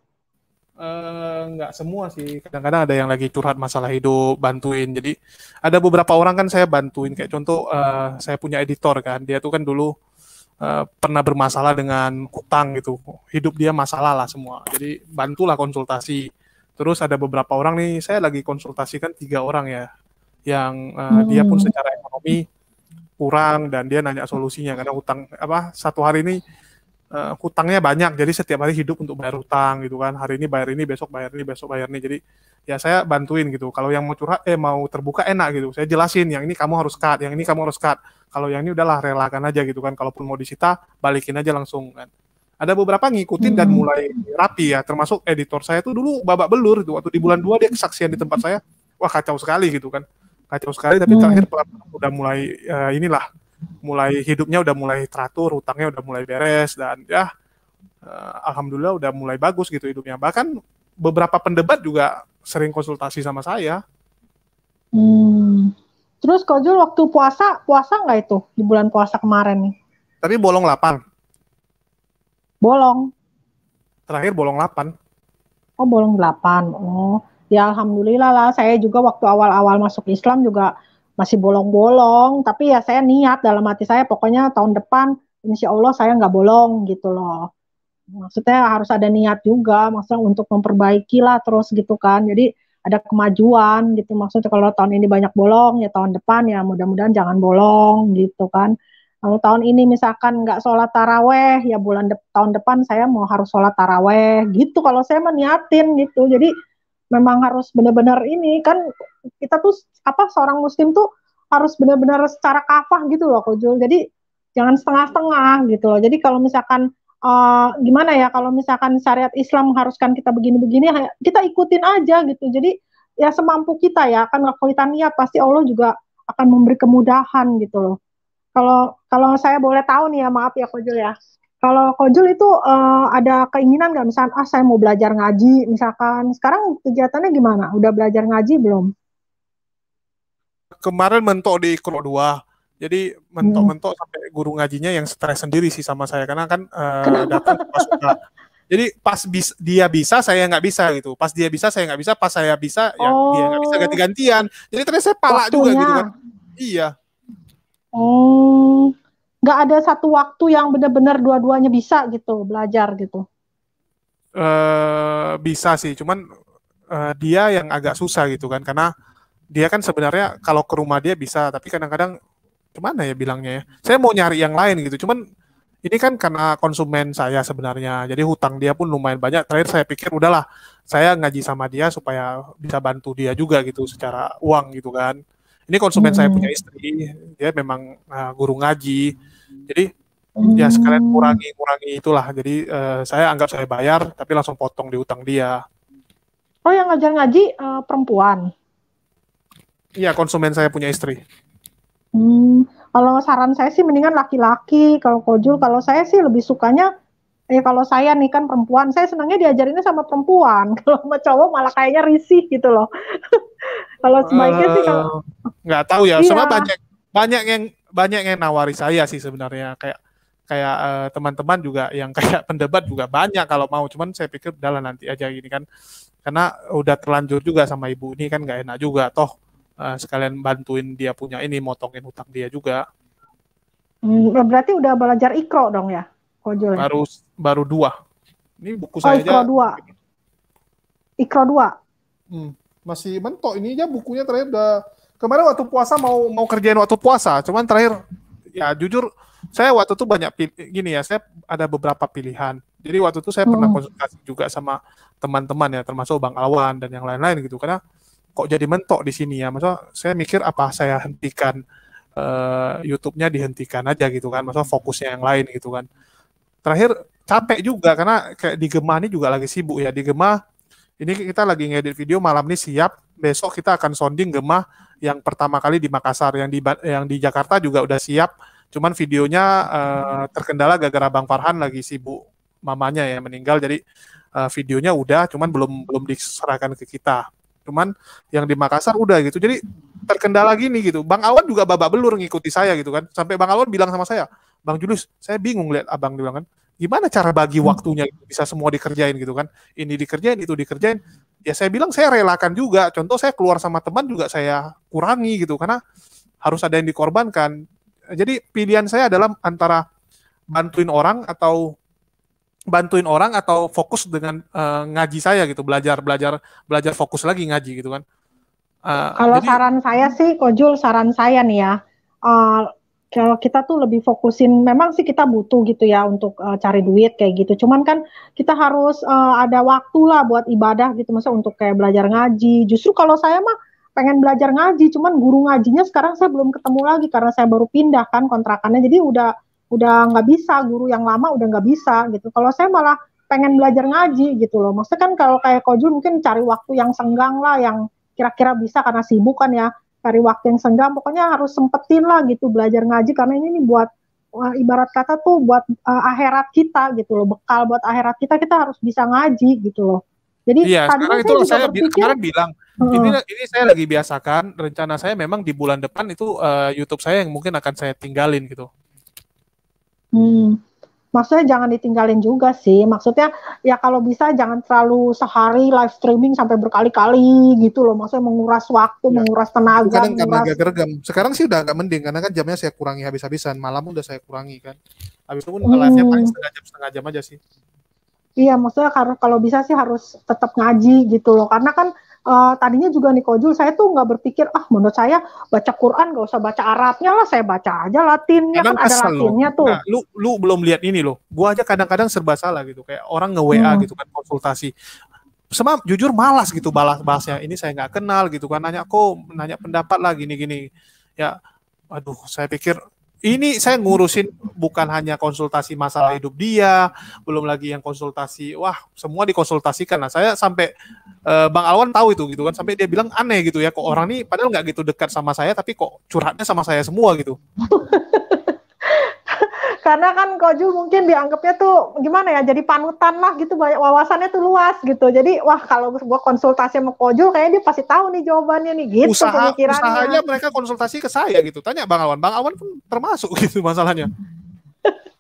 Speaker 2: Eh, nggak uh, semua sih kadang-kadang ada yang lagi curhat masalah hidup bantuin jadi ada beberapa orang kan saya bantuin kayak contoh uh, saya punya editor kan dia tuh kan dulu uh, pernah bermasalah dengan utang gitu hidup dia masalah lah semua jadi bantulah konsultasi terus ada beberapa orang nih saya lagi konsultasikan tiga orang ya yang uh, hmm. dia pun secara ekonomi kurang dan dia nanya solusinya karena utang apa satu hari ini uh, hutangnya banyak jadi setiap hari hidup untuk bayar hutang gitu kan hari ini bayar ini besok bayar ini besok bayar ini jadi ya saya bantuin gitu kalau yang mau curhat eh mau terbuka enak gitu saya jelasin yang ini kamu harus cut yang ini kamu harus cut kalau yang ini udahlah relakan aja gitu kan kalaupun mau disita balikin aja langsung kan ada beberapa ngikutin dan hmm. mulai rapi ya termasuk editor saya tuh dulu babak belur itu waktu di bulan dua dia kesaksian di tempat saya wah kacau sekali gitu kan kacau sekali tapi hmm. terakhir udah mulai uh, inilah mulai hidupnya udah mulai teratur, hutangnya udah mulai beres dan ya uh, alhamdulillah udah mulai bagus gitu hidupnya. Bahkan beberapa pendebat juga sering konsultasi sama saya.
Speaker 1: Hmm. Terus Kojul waktu puasa, puasa nggak itu di bulan puasa kemarin nih?
Speaker 2: Tapi bolong 8. Bolong. Terakhir bolong 8.
Speaker 1: Oh, bolong 8. Oh, ya alhamdulillah lah saya juga waktu awal-awal masuk Islam juga masih bolong-bolong tapi ya saya niat dalam hati saya pokoknya tahun depan insya Allah saya nggak bolong gitu loh maksudnya harus ada niat juga maksudnya untuk memperbaiki lah terus gitu kan jadi ada kemajuan gitu maksudnya kalau tahun ini banyak bolong ya tahun depan ya mudah-mudahan jangan bolong gitu kan kalau tahun ini misalkan nggak sholat taraweh ya bulan de tahun depan saya mau harus sholat taraweh gitu kalau saya meniatin gitu jadi memang harus benar-benar ini kan kita tuh apa seorang muslim tuh harus benar-benar secara kafah gitu loh Kojul. Jadi jangan setengah-setengah gitu loh. Jadi kalau misalkan uh, gimana ya kalau misalkan syariat Islam mengharuskan kita begini-begini kita ikutin aja gitu. Jadi ya semampu kita ya kan kita niat pasti Allah juga akan memberi kemudahan gitu loh. Kalau kalau saya boleh tahu nih ya maaf ya Kojul ya. Kalau Kojul itu uh, ada keinginan nggak misalkan ah saya mau belajar ngaji misalkan sekarang kegiatannya gimana? Udah belajar ngaji belum?
Speaker 2: Kemarin mentok di Kro 2. Jadi mentok-mentok hmm. sampai guru ngajinya yang stres sendiri sih sama saya karena kan uh, datang pas Jadi pas bis, dia bisa saya nggak bisa gitu. Pas dia bisa saya nggak bisa, pas saya bisa oh. ya dia nggak bisa oh. ganti-gantian. Jadi ternyata saya pala juga gitu kan. Iya.
Speaker 1: Oh nggak ada satu waktu yang benar-benar dua-duanya bisa gitu belajar gitu.
Speaker 2: Uh, bisa sih, cuman uh, dia yang agak susah gitu kan karena dia kan sebenarnya kalau ke rumah dia bisa, tapi kadang-kadang gimana ya bilangnya ya. Saya mau nyari yang lain gitu, cuman ini kan karena konsumen saya sebenarnya, jadi hutang dia pun lumayan banyak. Terakhir saya pikir udahlah, saya ngaji sama dia supaya bisa bantu dia juga gitu secara uang gitu kan. Ini konsumen hmm. saya punya istri, dia memang uh, guru ngaji jadi ya sekalian kurangi kurangi itulah. Jadi uh, saya anggap saya bayar tapi langsung potong di utang dia.
Speaker 1: Oh yang ngajar ngaji uh, perempuan?
Speaker 2: Iya konsumen saya punya istri. Hmm,
Speaker 1: kalau saran saya sih mendingan laki-laki. Kalau kojul, kalau saya sih lebih sukanya ya kalau saya nih kan perempuan, saya senangnya diajarinnya sama perempuan. [laughs] Kalau sama cowok malah kayaknya risih gitu loh. [laughs] kalau sebaiknya uh, sih kalau
Speaker 2: nggak tahu ya, iya. soalnya banyak banyak yang banyak yang nawari saya sih sebenarnya kayak kayak teman eh, teman-teman juga yang kayak [laughs] pendebat juga banyak kalau mau cuman saya pikir udahlah nanti aja gini kan karena udah terlanjur juga sama ibu ini kan nggak enak juga toh uh, sekalian bantuin dia punya ini motongin hutang dia juga
Speaker 1: hmm, oh, berarti udah belajar ikro dong ya
Speaker 2: Kojol. baru baru dua ini buku oh, saya ikro aja, dua ikro dua hmm, masih mentok ini aja bukunya terakhir udah kemarin waktu puasa mau mau kerjain waktu puasa, cuman terakhir ya jujur saya waktu itu banyak pilih, gini ya, saya ada beberapa pilihan. Jadi waktu itu saya pernah hmm. konsultasi juga sama teman-teman ya, termasuk Bang Alwan dan yang lain-lain gitu. Karena kok jadi mentok di sini ya. Maksudnya saya mikir apa saya hentikan uh, YouTube-nya dihentikan aja gitu kan. Maksudnya fokusnya yang lain gitu kan. Terakhir capek juga karena kayak di Gemah ini juga lagi sibuk ya. Di Gemah. ini kita lagi ngedit video malam ini siap besok kita akan sounding Gemah yang pertama kali di Makassar, yang di yang di Jakarta juga udah siap. Cuman videonya uh, terkendala gara-gara Bang Farhan lagi sibuk mamanya ya meninggal, jadi uh, videonya udah, cuman belum belum diserahkan ke kita. Cuman yang di Makassar udah gitu. Jadi terkendala gini gitu. Bang Awan juga babak belur ngikuti saya gitu kan. Sampai Bang Awan bilang sama saya, Bang Julius, saya bingung lihat abang di bilang kan gimana cara bagi hmm. waktunya gitu, bisa semua dikerjain gitu kan ini dikerjain itu dikerjain ya saya bilang saya relakan juga contoh saya keluar sama teman juga saya kurangi gitu karena harus ada yang dikorbankan jadi pilihan saya adalah antara bantuin orang atau bantuin orang atau fokus dengan uh, ngaji saya gitu belajar belajar belajar fokus lagi ngaji gitu kan uh, kalau jadi,
Speaker 1: saran saya sih Kojul saran saya nih ya uh, kalau kita tuh lebih fokusin memang sih kita butuh gitu ya untuk uh, cari duit kayak gitu cuman kan kita harus uh, ada waktu lah buat ibadah gitu masa untuk kayak belajar ngaji justru kalau saya mah pengen belajar ngaji cuman guru ngajinya sekarang saya belum ketemu lagi karena saya baru pindah kan kontrakannya jadi udah udah nggak bisa guru yang lama udah nggak bisa gitu kalau saya malah pengen belajar ngaji gitu loh maksudnya kan kalau kayak Kojun mungkin cari waktu yang senggang lah yang kira-kira bisa karena sibuk kan ya cari waktu yang senggang pokoknya harus sempetin lah gitu belajar ngaji karena ini nih buat uh, ibarat kata tuh buat uh, akhirat kita gitu loh bekal buat akhirat kita kita harus bisa ngaji gitu loh jadi iya, sekarang itu saya, saya berpikir, sekarang
Speaker 2: bilang uh, ini ini saya lagi biasakan rencana saya memang di bulan depan itu uh, YouTube saya yang mungkin akan saya tinggalin gitu.
Speaker 1: Hmm maksudnya jangan ditinggalin juga sih. Maksudnya ya kalau bisa jangan terlalu sehari live streaming sampai berkali-kali gitu loh. Maksudnya menguras waktu, ya. menguras tenaga. Kadang menguras...
Speaker 2: karena agak Sekarang sih udah agak mending karena kan jamnya saya kurangi habis-habisan. Malam udah saya kurangi kan. Habis itu pun hmm. live-nya paling setengah jam setengah jam aja sih.
Speaker 1: Iya, maksudnya kalau bisa sih harus tetap ngaji gitu loh. Karena kan uh, tadinya juga nih Kojul, saya tuh nggak berpikir ah menurut saya baca Quran gak usah baca Arabnya lah saya baca aja Latinnya Emang kan ada Latinnya lo. tuh. Nah, lu
Speaker 2: lu belum lihat ini loh. Gua aja kadang-kadang serba salah gitu kayak orang nge WA hmm. gitu kan konsultasi semua jujur malas gitu balas bahasnya ini saya nggak kenal gitu kan nanya kok nanya pendapat lagi gini gini ya aduh saya pikir ini saya ngurusin bukan hanya konsultasi masalah hidup dia, belum lagi yang konsultasi, wah semua dikonsultasikan. Nah saya sampai eh, Bang Alwan tahu itu gitu kan, sampai dia bilang aneh gitu ya, kok orang ini padahal nggak gitu dekat sama saya, tapi kok curhatnya sama saya semua gitu. [laughs]
Speaker 1: karena kan Koju mungkin dianggapnya tuh gimana ya jadi panutan lah gitu banyak wawasannya tuh luas gitu jadi wah kalau gue konsultasi sama Koju kayaknya dia pasti tahu nih jawabannya nih gitu Usaha, pemikirannya usahanya
Speaker 2: mereka konsultasi ke saya gitu tanya Bang Awan Bang Awan pun termasuk [laughs] gitu masalahnya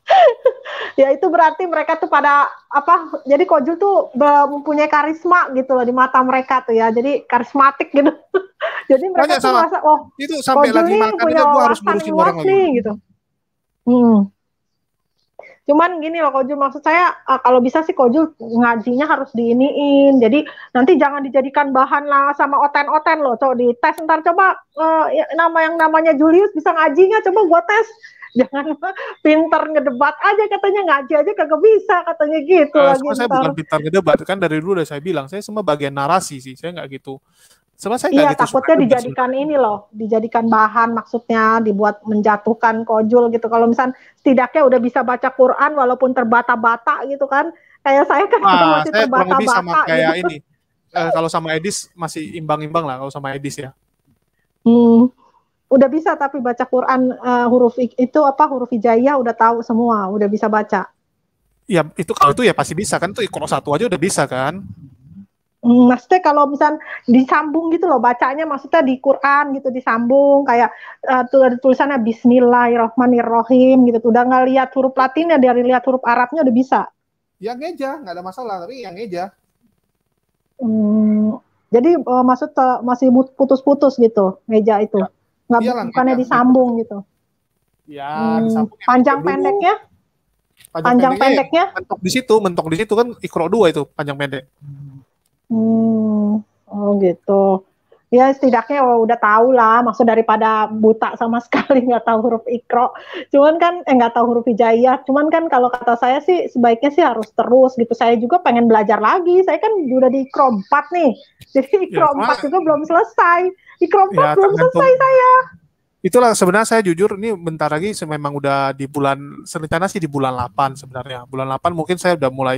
Speaker 1: [laughs] ya itu berarti mereka tuh pada apa jadi Koju tuh mempunyai karisma gitu loh di mata mereka tuh ya jadi karismatik gitu [laughs] jadi mereka Banyak tuh merasa oh itu sampai Koju lagi makan punya itu harus ngurusin orang lagi gitu hmm Cuman gini loh Kojul, maksud saya uh, kalau bisa sih Kojul ngajinya harus diiniin. Jadi nanti jangan dijadikan bahan lah sama oten-oten loh. Coba di tes ntar coba uh, nama yang namanya Julius bisa ngajinya coba gua tes. [laughs] Jangan pinter ngedebat aja katanya ngaji aja kagak bisa katanya gitu uh, lagi. Saya bukan
Speaker 2: pintar ngedebat kan dari dulu udah saya bilang saya semua bagian narasi sih. Saya nggak gitu Selesai iya, gitu? takutnya dijadikan
Speaker 1: ini loh, dijadikan bahan maksudnya dibuat menjatuhkan kojul gitu. Kalau misal setidaknya udah bisa baca Quran walaupun terbata-bata gitu kan. Kayak saya kan nah, masih terbata-bata. sama kayak gitu. ini.
Speaker 2: eh, kalau sama Edis masih imbang-imbang lah kalau sama Edis ya.
Speaker 1: Hmm. Udah bisa tapi baca Quran uh, huruf itu apa huruf hijaiyah udah tahu semua, udah bisa baca.
Speaker 2: Ya itu kalau itu ya pasti bisa kan Itu kalau satu aja udah bisa kan.
Speaker 1: Mm, maksudnya kalau misal disambung gitu loh bacanya maksudnya di Quran gitu disambung kayak uh, tulisannya Bismillahirrahmanirrahim gitu udah nggak lihat huruf Latinnya dari lihat huruf Arabnya udah bisa
Speaker 2: yang ngeja nggak ada masalah tapi yang ngeja
Speaker 1: hmm, jadi uh, maksud eh, masih putus-putus gitu meja itu ya. nggak ya, bukannya ngeja. disambung gitu ya hmm, disambung panjang dulu. pendeknya panjang, panjang pendeknya, ya, pendeknya
Speaker 2: mentok di situ mentok di situ kan ikro dua itu panjang pendek hmm
Speaker 1: Hmm, oh gitu. Ya setidaknya oh, udah tahu lah, maksud daripada buta sama [laughs] sekali nggak tahu huruf ikro. Cuman kan eh, nggak tahu huruf hijaiyah. Cuman kan kalau kata saya sih sebaiknya sih harus terus gitu. Saya juga pengen belajar lagi. Saya kan udah di ikro 4 nih. [laughs] Jadi ya, ikro ya, 4 juga belum selesai. Ikro 4 ya, belum selesai
Speaker 2: saya itulah sebenarnya saya jujur ini bentar lagi memang udah di bulan rencana sih di bulan 8 sebenarnya. Bulan 8 mungkin saya udah mulai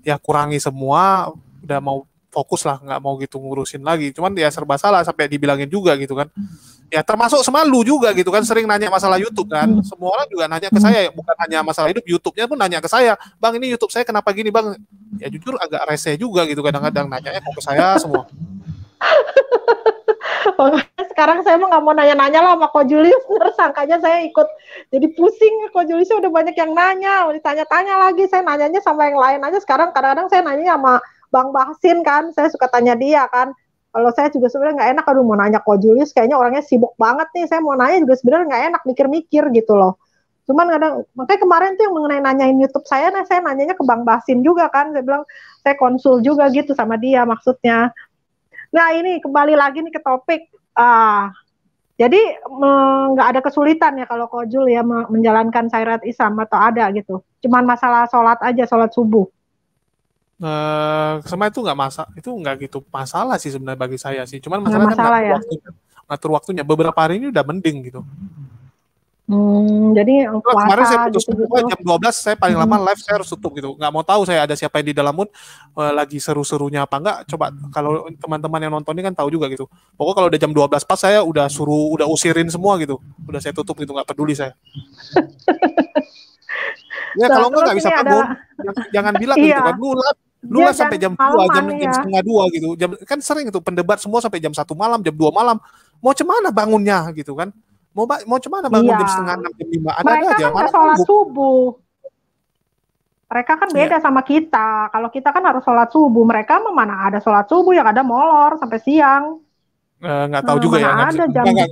Speaker 2: ya kurangi semua, udah mau fokus lah nggak mau gitu ngurusin lagi cuman ya serba salah sampai dibilangin juga gitu kan hmm. ya termasuk semalu juga gitu kan sering nanya masalah YouTube kan hmm. semua orang juga nanya ke saya bukan hanya masalah hidup YouTube-nya pun nanya ke saya bang ini YouTube saya kenapa gini bang ya jujur agak rese juga gitu kadang-kadang nanya kok ke saya semua [laughs]
Speaker 1: oh, sekarang saya emang nggak mau nanya-nanya lah sama Ko Julius tersangkanya saya ikut jadi pusing Ko Julius udah banyak yang nanya ditanya-tanya lagi saya nanyanya sama yang lain aja sekarang kadang-kadang saya nanya sama Bang Basin kan, saya suka tanya dia kan. Kalau saya juga sebenarnya nggak enak, aduh mau nanya kok Julius, kayaknya orangnya sibuk banget nih. Saya mau nanya juga sebenarnya nggak enak mikir-mikir gitu loh. Cuman kadang, makanya kemarin tuh yang mengenai nanyain YouTube saya, nah saya nanyanya ke Bang Basin juga kan. Saya bilang, saya konsul juga gitu sama dia maksudnya. Nah ini kembali lagi nih ke topik. Ah, jadi nggak ada kesulitan ya kalau kojul ya menjalankan syariat Islam atau ada gitu. Cuman masalah sholat aja, sholat subuh
Speaker 2: eh, sama itu nggak masa itu nggak gitu masalah sih sebenarnya bagi saya sih cuman kan masalah, gak masalah kan ya? waktunya, ngatur waktunya beberapa hari ini udah mending gitu
Speaker 1: hmm, jadi puasa, kemarin saya putus
Speaker 2: gitu, gitu. jam 12 saya paling hmm. lama live saya harus tutup gitu nggak mau tahu saya ada siapa yang di dalam pun uh, eh, lagi seru-serunya apa nggak coba kalau teman-teman yang nonton ini kan tahu juga gitu pokoknya kalau udah jam 12 pas saya udah suruh udah usirin semua gitu udah saya tutup gitu nggak peduli saya [laughs] ya so, kalau enggak nggak bisa ada... jangan, jangan bilang [laughs] iya. gitu kan lu Lu lah iya, sampai kan? jam dua, jam, ya. jam setengah dua gitu. Jam, kan sering itu pendebat semua sampai jam satu malam, jam dua malam. Mau cemana bangunnya gitu kan? Mau mau cemana iya. bangun iya. jam setengah enam, jam lima? Ada Mereka aja. Kan sholat
Speaker 1: subuh. Mereka kan beda yeah. sama kita. Kalau kita kan harus sholat subuh, mereka mana ada sholat subuh yang ada molor sampai siang.
Speaker 2: Eh, nggak uh, tahu hmm, juga ya. ya.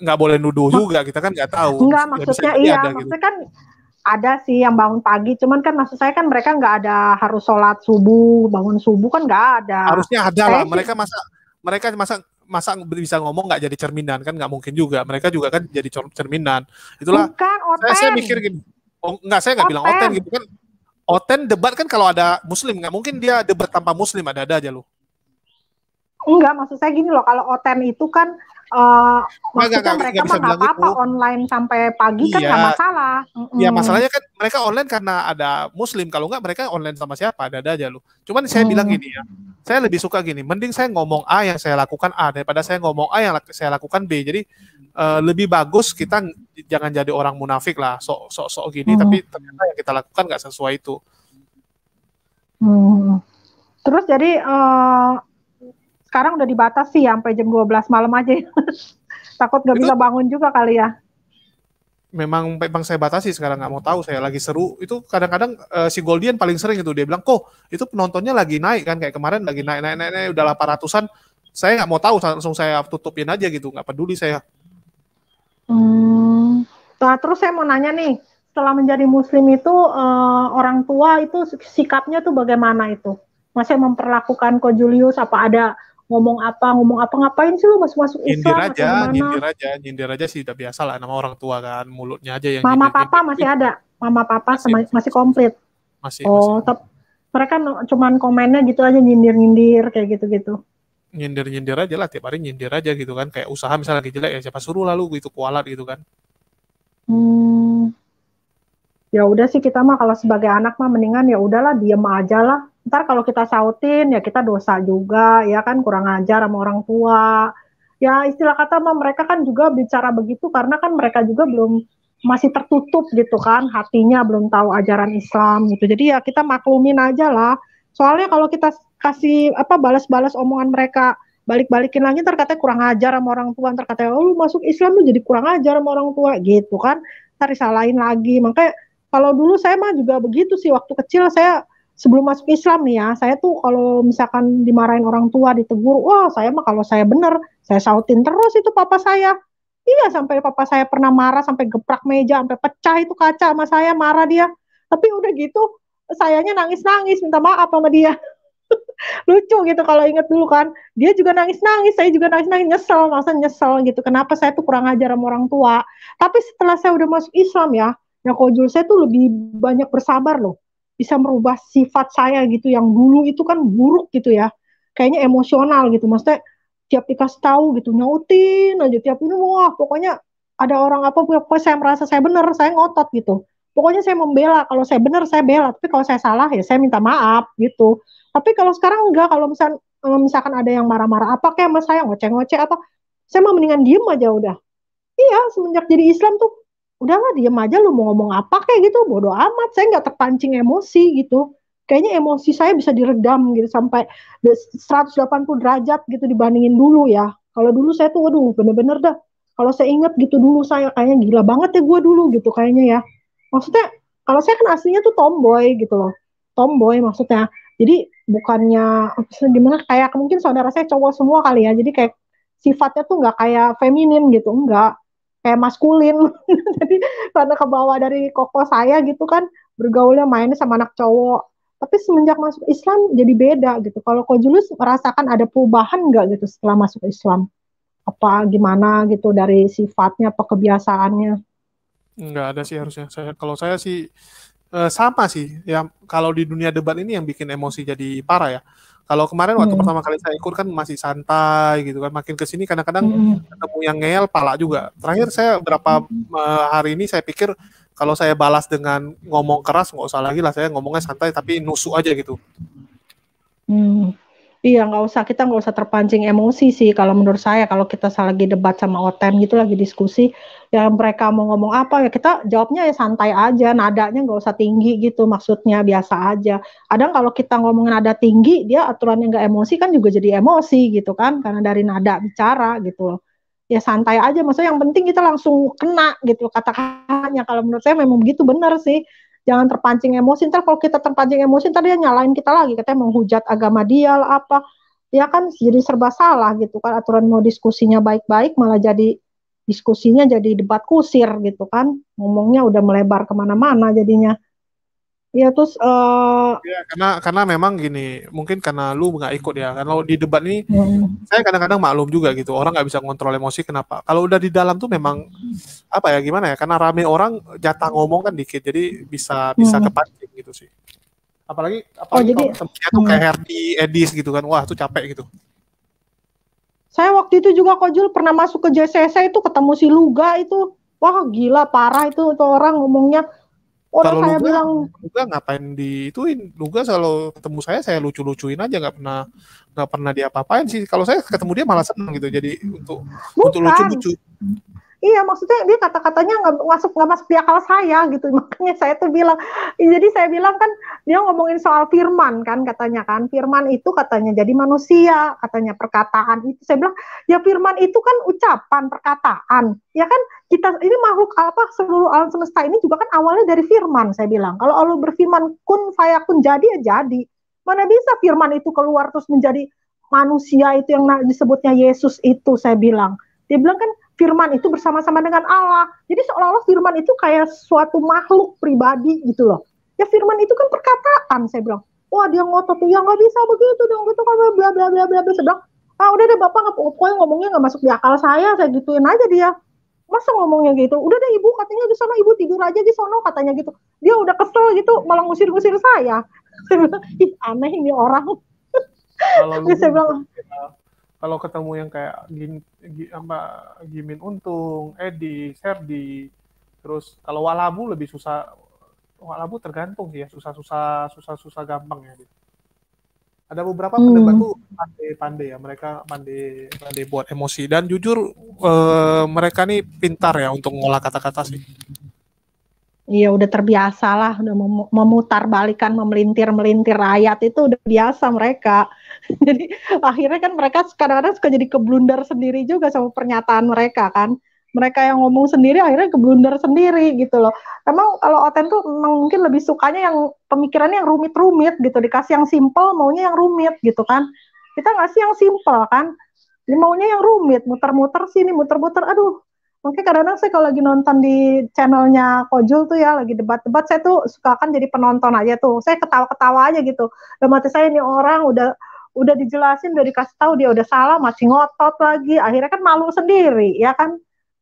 Speaker 2: Nggak boleh nuduh juga kita kan nggak tahu. Nggak maksudnya iya. Gitu. maksudnya
Speaker 1: kan ada sih yang bangun pagi, cuman kan maksud saya kan mereka nggak ada harus sholat subuh, bangun subuh kan nggak ada. Harusnya ada lah, mereka masa
Speaker 2: mereka masa masa bisa ngomong nggak jadi cerminan kan nggak mungkin juga, mereka juga kan jadi cerminan. Itulah. Bukan, oten. Saya, saya mikir gini, oh, nggak saya nggak bilang oten gitu kan. Oten debat kan kalau ada muslim nggak mungkin dia debat tanpa muslim ada ada aja loh.
Speaker 1: Enggak, maksud saya gini loh, kalau oten itu kan uh, maksudnya gak, mereka gak, gak apa-apa online sampai pagi kan iya. kan nggak
Speaker 2: masalah. Iya mm. masalahnya kan mereka online karena ada muslim kalau nggak mereka online sama siapa ada aja lu. Cuman saya mm. bilang iya. gini ya, saya lebih suka gini, mending saya ngomong A yang saya lakukan A daripada saya ngomong A yang saya lakukan B. Jadi uh, lebih bagus kita jangan jadi orang munafik lah, sok sok sok gini mm. tapi ternyata yang kita lakukan nggak sesuai itu.
Speaker 1: Hmm. Terus jadi uh, sekarang udah dibatasi ya sampai jam 12 malam aja. Ya. [laughs] Takut nggak bisa bangun juga kali
Speaker 2: ya. Memang memang saya batasi sekarang nggak mau tahu saya lagi seru itu kadang-kadang uh, si Goldian paling sering itu dia bilang kok itu penontonnya lagi naik kan kayak kemarin lagi naik naik naik, naik udah 800 ratusan saya nggak mau tahu langsung saya tutupin aja gitu nggak peduli saya.
Speaker 1: Hmm. Nah, terus saya mau nanya nih setelah menjadi muslim itu uh, orang tua itu sikapnya tuh bagaimana itu? Masih memperlakukan ko Julius apa ada ngomong apa ngomong apa ngapain sih lu masuk masuk Islam nyindir aja nyindir
Speaker 2: aja nyindir aja sih tidak biasa lah nama orang tua kan mulutnya aja yang mama
Speaker 1: papa masih ada mama papa masih, masih, komplit masih oh masih. tapi mereka cuman komennya gitu aja nyindir nyindir kayak gitu gitu
Speaker 2: nyindir nyindir aja lah tiap hari nyindir aja gitu kan kayak usaha misalnya lagi jelek ya siapa suruh lalu gitu kualat gitu kan
Speaker 1: hmm ya udah sih kita mah kalau sebagai anak mah mendingan ya udahlah diem aja lah ntar kalau kita sautin ya kita dosa juga ya kan kurang ajar sama orang tua ya istilah kata mah mereka kan juga bicara begitu karena kan mereka juga belum masih tertutup gitu kan hatinya belum tahu ajaran Islam gitu jadi ya kita maklumin aja lah soalnya kalau kita kasih apa balas-balas omongan mereka balik-balikin lagi ntar katanya kurang ajar sama orang tua ntar katanya oh lu masuk Islam lu jadi kurang ajar sama orang tua gitu kan ntar disalahin lagi makanya kalau dulu saya mah juga begitu sih waktu kecil saya sebelum masuk Islam nih ya, saya tuh kalau misalkan dimarahin orang tua, ditegur, wah saya mah kalau saya benar, saya sautin terus itu papa saya. Iya, sampai papa saya pernah marah, sampai geprak meja, sampai pecah itu kaca sama saya, marah dia. Tapi udah gitu, sayanya nangis-nangis, minta maaf sama dia. [laughs] Lucu gitu kalau inget dulu kan. Dia juga nangis-nangis, saya juga nangis-nangis, nyesel, masa nyesel gitu. Kenapa saya tuh kurang ajar sama orang tua. Tapi setelah saya udah masuk Islam ya, ya kojul saya tuh lebih banyak bersabar loh bisa merubah sifat saya gitu yang dulu itu kan buruk gitu ya kayaknya emosional gitu maksudnya tiap dikasih tahu gitu nyautin aja tiap ini wah pokoknya ada orang apa pokoknya saya merasa saya benar saya ngotot gitu pokoknya saya membela kalau saya benar saya bela tapi kalau saya salah ya saya minta maaf gitu tapi kalau sekarang enggak kalau misal misalkan ada yang marah-marah apa kayak mas saya ngoceh-ngoceh apa saya mau mendingan diem aja udah iya semenjak jadi Islam tuh udahlah diam aja lu mau ngomong apa kayak gitu bodoh amat saya nggak terpancing emosi gitu kayaknya emosi saya bisa diredam gitu sampai 180 derajat gitu dibandingin dulu ya kalau dulu saya tuh waduh bener-bener dah kalau saya ingat gitu dulu saya kayaknya gila banget ya gue dulu gitu kayaknya ya maksudnya kalau saya kan aslinya tuh tomboy gitu loh tomboy maksudnya jadi bukannya gimana kayak mungkin saudara saya cowok semua kali ya jadi kayak sifatnya tuh nggak kayak feminin gitu enggak kayak maskulin [laughs] jadi karena ke bawah dari koko saya gitu kan bergaulnya mainnya sama anak cowok tapi semenjak masuk Islam jadi beda gitu kalau kau Julius merasakan ada perubahan nggak gitu setelah masuk Islam apa gimana gitu dari sifatnya apa kebiasaannya
Speaker 2: nggak ada sih harusnya saya kalau saya sih eh, sama sih ya kalau di dunia debat ini yang bikin emosi jadi parah ya kalau kemarin waktu hmm. pertama kali saya ikut kan masih santai gitu kan, makin ke sini kadang-kadang hmm. ketemu yang ngeyel pala juga. Terakhir saya berapa uh, hari ini saya pikir kalau saya balas dengan ngomong keras nggak usah lagi lah saya ngomongnya santai tapi nusuk aja gitu.
Speaker 1: Hmm. Iya nggak usah kita nggak usah terpancing emosi sih kalau menurut saya kalau kita lagi debat sama otem gitu lagi diskusi yang mereka mau ngomong apa ya kita jawabnya ya santai aja nadanya nggak usah tinggi gitu maksudnya biasa aja. Kadang kalau kita ngomongin nada tinggi dia aturannya nggak emosi kan juga jadi emosi gitu kan karena dari nada bicara gitu loh. Ya santai aja maksudnya yang penting kita langsung kena gitu kata-katanya kalau menurut saya memang begitu benar sih jangan terpancing emosi ntar kalau kita terpancing emosi ntar dia nyalain kita lagi katanya menghujat agama dia lah apa ya kan jadi serba salah gitu kan aturan mau diskusinya baik-baik malah jadi diskusinya jadi debat kusir gitu kan ngomongnya udah melebar kemana-mana jadinya Iya terus
Speaker 2: uh, karena karena memang gini mungkin karena lu nggak ikut ya karena di debat ini hmm. saya kadang-kadang maklum juga gitu orang nggak bisa kontrol emosi kenapa kalau udah di dalam tuh memang apa ya gimana ya karena rame orang jatah ngomong kan dikit jadi bisa bisa hmm. kepancing gitu sih apalagi apalagi oh, jadi, temennya tuh kayak hmm. Herdi Edis gitu kan wah tuh capek gitu
Speaker 1: saya waktu itu juga kok Jul pernah masuk ke JCC itu ketemu si Luga itu wah gila parah itu, itu orang ngomongnya
Speaker 2: Orang kalau saya Luga, bilang Luga ngapain di diituin? Luga selalu ketemu saya saya lucu-lucuin aja nggak pernah nggak pernah diapa-apain sih. Kalau saya ketemu dia malah seneng gitu. Jadi untuk Bukan. untuk lucu-lucu iya
Speaker 1: maksudnya dia kata-katanya nggak masuk nggak masuk di akal saya gitu [laughs] makanya saya tuh bilang jadi saya bilang kan dia ngomongin soal firman kan katanya kan firman itu katanya jadi manusia katanya perkataan itu saya bilang ya firman itu kan ucapan perkataan ya kan kita ini makhluk apa seluruh alam semesta ini juga kan awalnya dari firman saya bilang kalau Allah berfirman kun fayakun jadi ya jadi mana bisa firman itu keluar terus menjadi manusia itu yang disebutnya Yesus itu saya bilang dia bilang kan firman itu bersama-sama dengan Allah. Jadi seolah-olah firman itu kayak suatu makhluk pribadi gitu loh. Ya firman itu kan perkataan, saya bilang. Wah dia ngotot tuh, ya nggak bisa begitu dong, gitu kan bla bla bla bla bla sedang. Ah udah deh bapak nggak pokoknya ngomongnya nggak masuk di akal saya, saya gituin aja dia. Masa ngomongnya gitu, udah deh ibu katanya di sana ibu tidur aja di sono katanya gitu. Dia udah kesel gitu, malah ngusir-ngusir saya. [laughs] ih aneh ini orang.
Speaker 2: Kalau saya kalau ketemu yang kayak Gin, apa Gimin Untung, Edi, Serdi, terus kalau Walabu lebih susah, Walabu tergantung sih ya, susah-susah, susah-susah gampang ya. Ada beberapa hmm. pendebat pandai-pandai ya, mereka pandai pandai buat emosi dan jujur eh, mereka nih pintar ya untuk ngolah kata-kata sih.
Speaker 1: Iya udah terbiasalah, udah mem memutar balikan, memelintir melintir rakyat itu udah biasa mereka. [laughs] jadi akhirnya kan mereka kadang-kadang suka jadi keblunder sendiri juga sama pernyataan mereka kan mereka yang ngomong sendiri akhirnya keblunder sendiri gitu loh. Emang kalau Oten tuh emang mungkin lebih sukanya yang pemikirannya yang rumit-rumit gitu, dikasih yang simple maunya yang rumit gitu kan. Kita ngasih yang simple kan, ini maunya yang rumit, muter-muter sini, muter-muter, aduh. Mungkin kadang-kadang saya kalau lagi nonton di channelnya Kojul tuh ya, lagi debat-debat, saya tuh suka kan jadi penonton aja tuh. Saya ketawa-ketawa aja gitu. Dan mati saya ini orang udah udah dijelasin udah dikasih tahu dia udah salah masih ngotot lagi akhirnya kan malu sendiri ya kan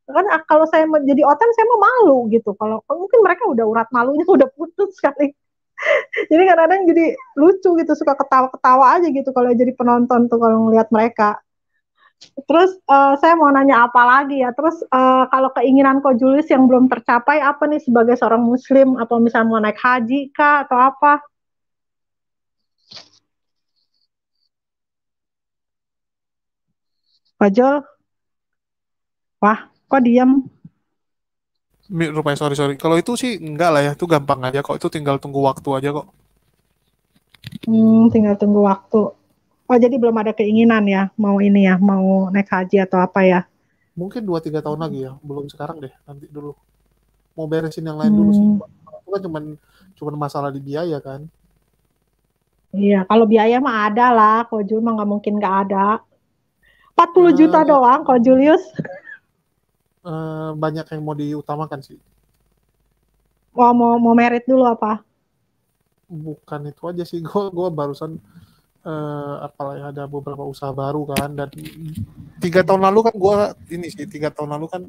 Speaker 1: kan ah, kalau saya menjadi oten saya mau malu gitu kalau mungkin mereka udah urat malunya [laughs] udah putus sekali [laughs] jadi kadang-kadang jadi lucu gitu suka ketawa-ketawa aja gitu kalau jadi penonton tuh kalau ngelihat mereka terus uh, saya mau nanya apa lagi ya terus uh, kalau keinginan kau Julius yang belum tercapai apa nih sebagai seorang muslim atau misalnya mau naik haji kah atau apa Fajol. Wah, kok diam?
Speaker 2: Mik rupanya, sorry, sorry. Kalau itu sih enggak lah ya, itu gampang aja kok. Itu tinggal tunggu waktu aja kok.
Speaker 1: Hmm, tinggal tunggu waktu. Oh, jadi belum ada keinginan ya, mau ini ya, mau naik haji atau apa ya?
Speaker 2: Mungkin 2-3 tahun lagi ya, belum sekarang deh, nanti dulu. Mau beresin yang lain hmm. dulu sih. Hmm. Itu kan cuman, cuman masalah di biaya kan.
Speaker 1: Iya, kalau biaya mah ada lah. Kalau cuma nggak mungkin nggak ada. 40 eh, juta eh, doang kok Julius.
Speaker 2: Uh, banyak yang mau diutamakan sih.
Speaker 1: Mau mau mau merit dulu apa?
Speaker 2: Bukan itu aja sih, gue gua barusan uh, apalagi ya, ada beberapa usaha baru kan dan tiga tahun lalu kan gue ini sih tiga tahun lalu kan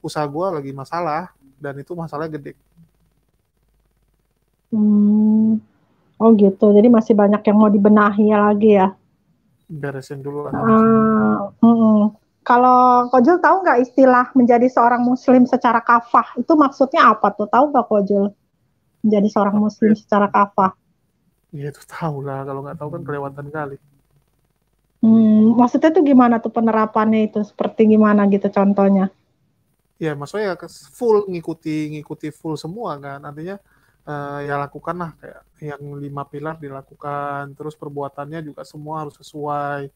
Speaker 2: usaha gue lagi masalah dan itu masalah gede. Hmm.
Speaker 1: Oh gitu, jadi masih banyak yang mau dibenahi lagi ya?
Speaker 2: beresin dulu.
Speaker 1: Uh, kalau Kojul tahu nggak istilah menjadi seorang muslim secara kafah itu maksudnya apa tuh tahu nggak Kojul menjadi seorang muslim iya. secara kafah?
Speaker 2: Iya itu tahu lah kalau nggak tahu kan kelewatan kali.
Speaker 1: Hmm, maksudnya tuh gimana tuh penerapannya itu seperti gimana gitu contohnya?
Speaker 2: Ya maksudnya full ngikuti ngikuti full semua kan artinya uh, ya lakukan lah kayak yang lima pilar dilakukan terus perbuatannya juga semua harus sesuai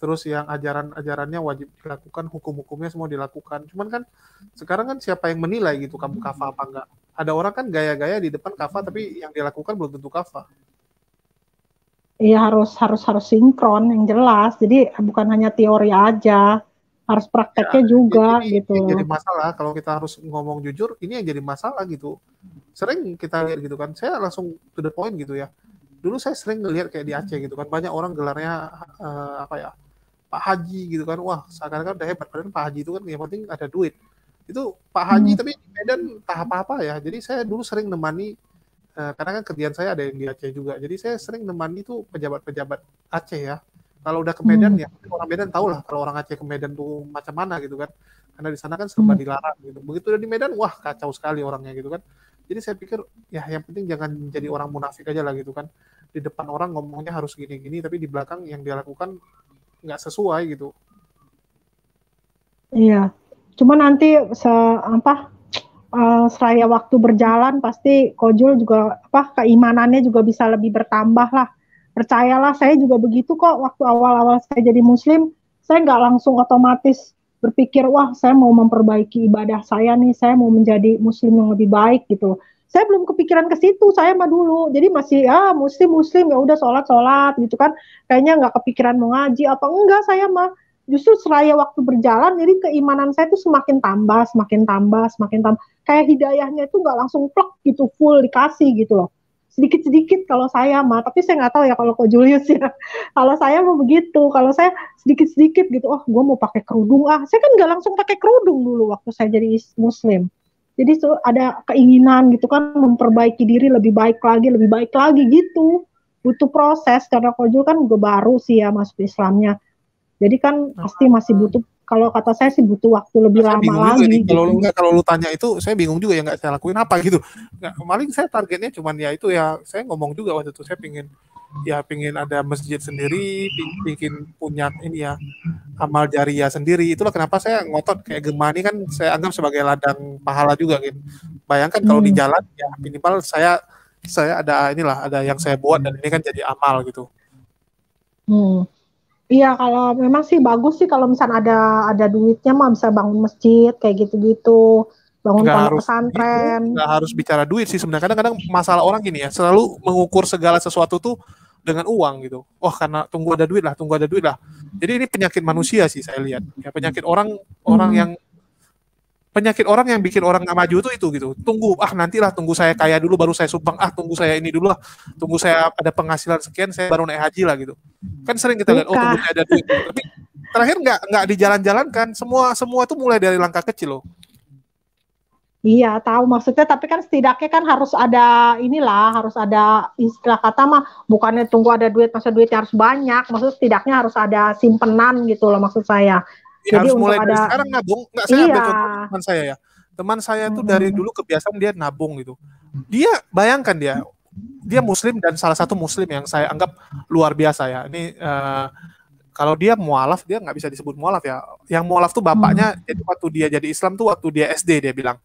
Speaker 2: terus yang ajaran-ajarannya wajib dilakukan hukum-hukumnya semua dilakukan cuman kan sekarang kan siapa yang menilai gitu kamu hmm. kafa apa enggak ada orang kan gaya-gaya di depan kafa hmm. tapi yang dilakukan belum tentu kafa
Speaker 1: Iya harus harus harus sinkron yang jelas. Jadi bukan hanya teori aja harus ya, prakteknya ya, juga ini, gitu. Ini jadi
Speaker 2: masalah kalau kita harus ngomong jujur, ini yang jadi masalah gitu. Sering kita lihat gitu kan. Saya langsung to the point gitu ya. Dulu saya sering ngelihat kayak di Aceh gitu kan banyak orang gelarnya uh, apa ya? Pak Haji gitu kan. Wah, seakan-akan udah hebat padahal Pak Haji itu kan yang penting ada duit. Itu Pak Haji hmm. tapi Medan tahap apa apa ya. Jadi saya dulu sering nemani eh, karena kan kerjaan saya ada yang di Aceh juga. Jadi saya sering nemani tuh pejabat-pejabat Aceh ya. Kalau udah ke Medan hmm. ya orang Medan tau lah kalau orang Aceh ke Medan tuh macam mana gitu kan. Karena di sana kan serba hmm. dilarang gitu. Begitu udah di Medan wah kacau sekali orangnya gitu kan. Jadi saya pikir ya yang penting jangan jadi orang munafik aja lah gitu kan. Di depan orang ngomongnya harus gini-gini tapi di belakang yang dia lakukan nggak sesuai gitu.
Speaker 1: Iya. Cuma nanti se apa uh, seraya waktu berjalan pasti Kojul juga apa keimanannya juga bisa lebih bertambah lah percayalah saya juga begitu kok waktu awal-awal saya jadi muslim saya nggak langsung otomatis berpikir wah saya mau memperbaiki ibadah saya nih saya mau menjadi muslim yang lebih baik gitu saya belum kepikiran ke situ saya mah dulu jadi masih ya muslim muslim ya udah sholat sholat gitu kan kayaknya nggak kepikiran mau ngaji apa enggak saya mah justru seraya waktu berjalan jadi keimanan saya itu semakin tambah semakin tambah semakin tambah kayak hidayahnya itu nggak langsung plek gitu full dikasih gitu loh sedikit-sedikit kalau saya mah, tapi saya nggak tahu ya kalau kok Julius ya. [laughs] Kalau saya mau begitu, kalau saya sedikit-sedikit gitu, oh gue mau pakai kerudung ah. Saya kan nggak langsung pakai kerudung dulu waktu saya jadi muslim. Jadi tuh ada keinginan gitu kan memperbaiki diri lebih baik lagi, lebih baik lagi gitu. Butuh proses karena kok Julius kan gue baru sih ya masuk Islamnya. Jadi kan pasti masih ah. butuh kalau kata saya sih butuh waktu lebih saya lama lagi. Gitu. Kalau lu nggak kalau
Speaker 2: lu tanya itu saya bingung juga ya nggak saya lakuin apa gitu. Nggak, paling saya targetnya cuman ya itu ya saya ngomong juga waktu itu saya pingin ya pingin ada masjid sendiri, bikin punya ini ya amal jariah sendiri. Itulah kenapa saya ngotot kayak Gemani kan saya anggap sebagai ladang pahala juga gitu. Bayangkan kalau hmm. di jalan ya minimal saya saya ada inilah ada yang saya buat dan ini kan jadi amal gitu.
Speaker 1: Hmm. Iya kalau memang sih bagus sih kalau misalnya ada ada duitnya mah bisa bangun masjid kayak gitu-gitu bangun gak pondok pesantren. Gitu,
Speaker 2: harus bicara duit sih sebenarnya kadang-kadang masalah orang gini ya selalu mengukur segala sesuatu tuh dengan uang gitu. Wah oh, karena tunggu ada duit lah, tunggu ada duit lah. Jadi ini penyakit manusia sih saya lihat. Ya penyakit orang hmm. orang yang penyakit orang yang bikin orang nggak maju itu itu gitu tunggu ah nantilah tunggu saya kaya dulu baru saya sumbang ah tunggu saya ini dulu lah tunggu saya ada penghasilan sekian saya baru naik haji lah gitu kan sering kita lihat oh tunggu saya ada duit gitu. tapi terakhir nggak nggak dijalan-jalankan semua semua tuh mulai dari langkah kecil loh
Speaker 1: Iya tahu maksudnya tapi kan setidaknya kan harus ada inilah harus ada istilah kata mah bukannya tunggu ada duit masa duitnya harus banyak maksudnya setidaknya harus ada simpenan gitu loh maksud saya
Speaker 2: Ya, harus mulai ada... dari sekarang nabung. Nggak saya iya. ambil contoh teman saya ya. Teman saya itu dari hmm. dulu kebiasaan dia nabung gitu. Dia bayangkan dia dia muslim dan salah satu muslim yang saya anggap luar biasa ya. Ini uh, kalau dia mualaf dia nggak bisa disebut mualaf ya. Yang mualaf tuh bapaknya hmm. jadi waktu dia jadi Islam tuh waktu dia SD dia bilang.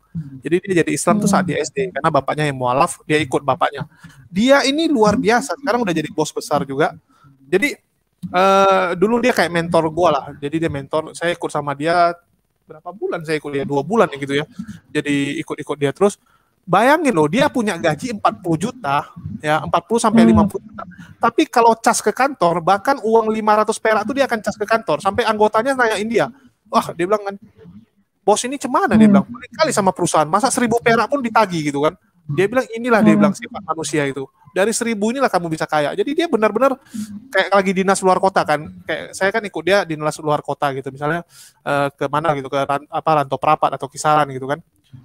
Speaker 2: Jadi dia jadi Islam hmm. tuh saat hmm. dia SD karena bapaknya yang mualaf, dia ikut bapaknya. Dia ini luar biasa. Sekarang udah jadi bos besar juga. Jadi uh, dulu dia kayak mentor gue lah. Jadi dia mentor, saya ikut sama dia berapa bulan saya ikut dia dua bulan gitu ya. Jadi ikut-ikut dia terus. Bayangin loh, dia punya gaji 40 juta, ya 40 sampai hmm. 50 juta. Tapi kalau cas ke kantor, bahkan uang 500 perak tuh dia akan cas ke kantor. Sampai anggotanya nanyain dia, wah dia bilang kan, bos ini cemana hmm. dia bilang, kali sama perusahaan, masa 1000 perak pun ditagi gitu kan. Dia hmm. bilang inilah dia hmm. bilang sifat manusia itu. Dari seribu inilah kamu bisa kaya. Jadi dia benar-benar hmm. kayak lagi dinas luar kota kan. Kayak saya kan ikut dia dinas luar kota gitu. Misalnya uh, ke mana gitu ke apa Ranto Prapat atau Kisaran gitu kan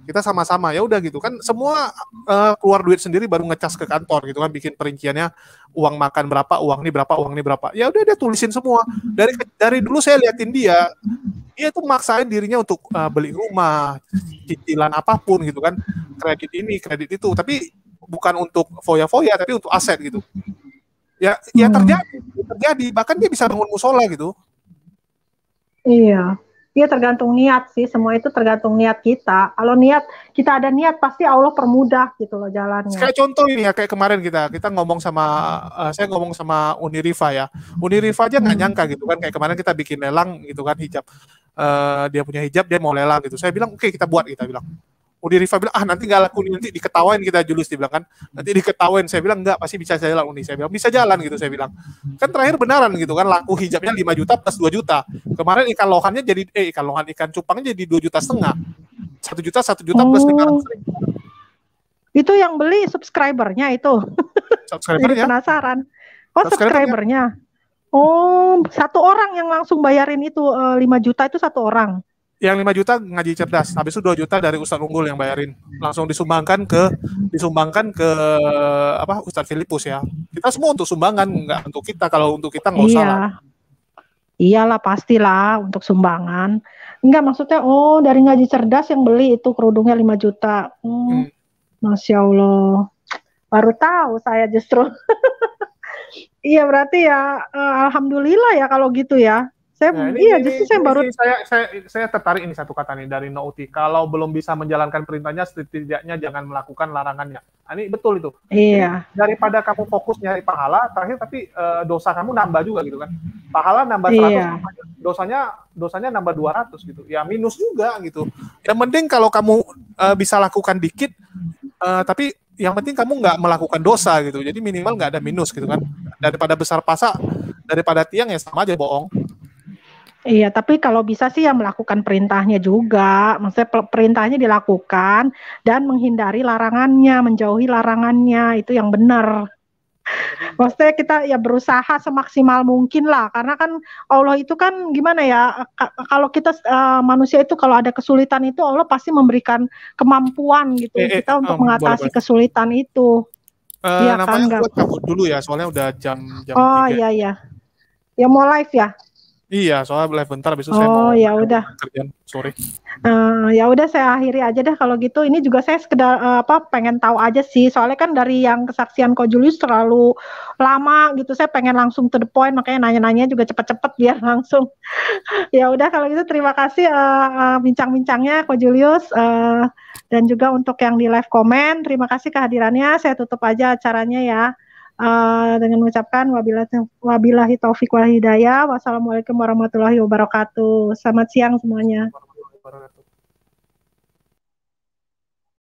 Speaker 2: kita sama-sama ya udah gitu kan semua uh, keluar duit sendiri baru ngecas ke kantor gitu kan bikin perinciannya uang makan berapa uang ini berapa uang ini berapa ya udah dia tulisin semua dari dari dulu saya liatin dia dia tuh maksain dirinya untuk uh, beli rumah cicilan apapun gitu kan kredit ini kredit itu tapi bukan untuk foya-foya tapi untuk aset gitu ya ya hmm. terjadi terjadi bahkan dia bisa bangun musola gitu iya
Speaker 1: Iya tergantung niat sih semua itu tergantung niat kita kalau niat kita ada niat pasti Allah permudah gitu loh jalannya kayak
Speaker 2: contoh ini ya kayak kemarin kita kita ngomong sama uh, saya ngomong sama Uniriva ya Uniriva aja nggak nyangka gitu kan kayak kemarin kita bikin lelang gitu kan hijab uh, dia punya hijab dia mau lelang gitu saya bilang oke okay, kita buat kita bilang Udi Riva bilang ah nanti nggak laku nih nanti diketawain kita julus dia bilang kan nanti diketawain saya bilang nggak pasti bisa jalan nih saya bilang bisa jalan gitu saya bilang kan terakhir benaran gitu kan laku hijabnya 5 juta plus 2 juta kemarin ikan lohannya jadi eh ikan lohan ikan cupangnya jadi 2 juta setengah satu juta satu juta plus ratus
Speaker 1: ribu itu yang beli subscribernya itu [laughs] subscribernya penasaran oh subscribernya oh satu orang yang langsung bayarin itu eh, lima 5 juta itu satu orang
Speaker 2: yang 5 juta ngaji cerdas, habis itu 2 juta dari Ustadz Unggul yang bayarin. Langsung disumbangkan ke disumbangkan ke apa Ustadz Filipus ya. Kita semua untuk sumbangan, nggak untuk kita. Kalau untuk kita nggak usah. Iya. Lah.
Speaker 1: Iyalah pastilah untuk sumbangan. Enggak maksudnya oh dari ngaji cerdas yang beli itu kerudungnya 5 juta. Hmm, hmm, Masya Allah. Baru tahu saya justru. [laughs] Iya berarti ya eh, alhamdulillah ya kalau gitu ya. Saya nah, ini, iya, ini, justru saya ini, baru saya,
Speaker 2: saya saya tertarik ini satu kata nih dari Nouti. Kalau belum bisa menjalankan perintahnya, setidaknya jangan melakukan larangannya. Nah, ini betul itu. Iya. Daripada kamu fokus nyari pahala, terakhir tapi e, dosa kamu nambah juga gitu kan. Pahala nambah 100, iya. dosanya dosanya nambah 200 gitu. Ya minus juga gitu. Yang penting kalau kamu e, bisa lakukan dikit, e, tapi yang penting kamu nggak melakukan dosa gitu. Jadi minimal nggak ada minus gitu kan. Daripada besar pasak, daripada tiang ya sama aja bohong.
Speaker 1: Iya, tapi kalau bisa sih yang melakukan perintahnya juga, maksudnya perintahnya dilakukan dan menghindari larangannya, menjauhi larangannya itu yang benar. Maksudnya kita ya berusaha semaksimal mungkin lah, karena kan Allah itu kan gimana ya, kalau kita uh, manusia itu kalau ada kesulitan itu Allah pasti memberikan kemampuan gitu eh, eh kita eh, untuk um, mengatasi boleh, kesulitan itu.
Speaker 2: Uh, iya kan? buat takut dulu ya, soalnya udah jam jam. Oh iya
Speaker 1: iya, ya mau live ya.
Speaker 2: Iya, soalnya live bentar habis itu oh, saya mau ya udah. kerjaan sore.
Speaker 1: Uh, ya udah saya akhiri aja deh kalau gitu. Ini juga saya sekedar uh, apa pengen tahu aja sih. Soalnya kan dari yang kesaksian Ko Julius terlalu lama gitu. Saya pengen langsung to the point makanya nanya-nanya juga cepet-cepet biar [laughs] langsung. ya udah kalau gitu terima kasih uh, uh, bincang-bincangnya Ko Julius uh, dan juga untuk yang di live komen terima kasih kehadirannya. Saya tutup aja acaranya ya. Eh, dengan mengucapkan wabillahi, wabillahi taufiq wal hidayah. Wassalamualaikum warahmatullahi wabarakatuh. Selamat siang semuanya.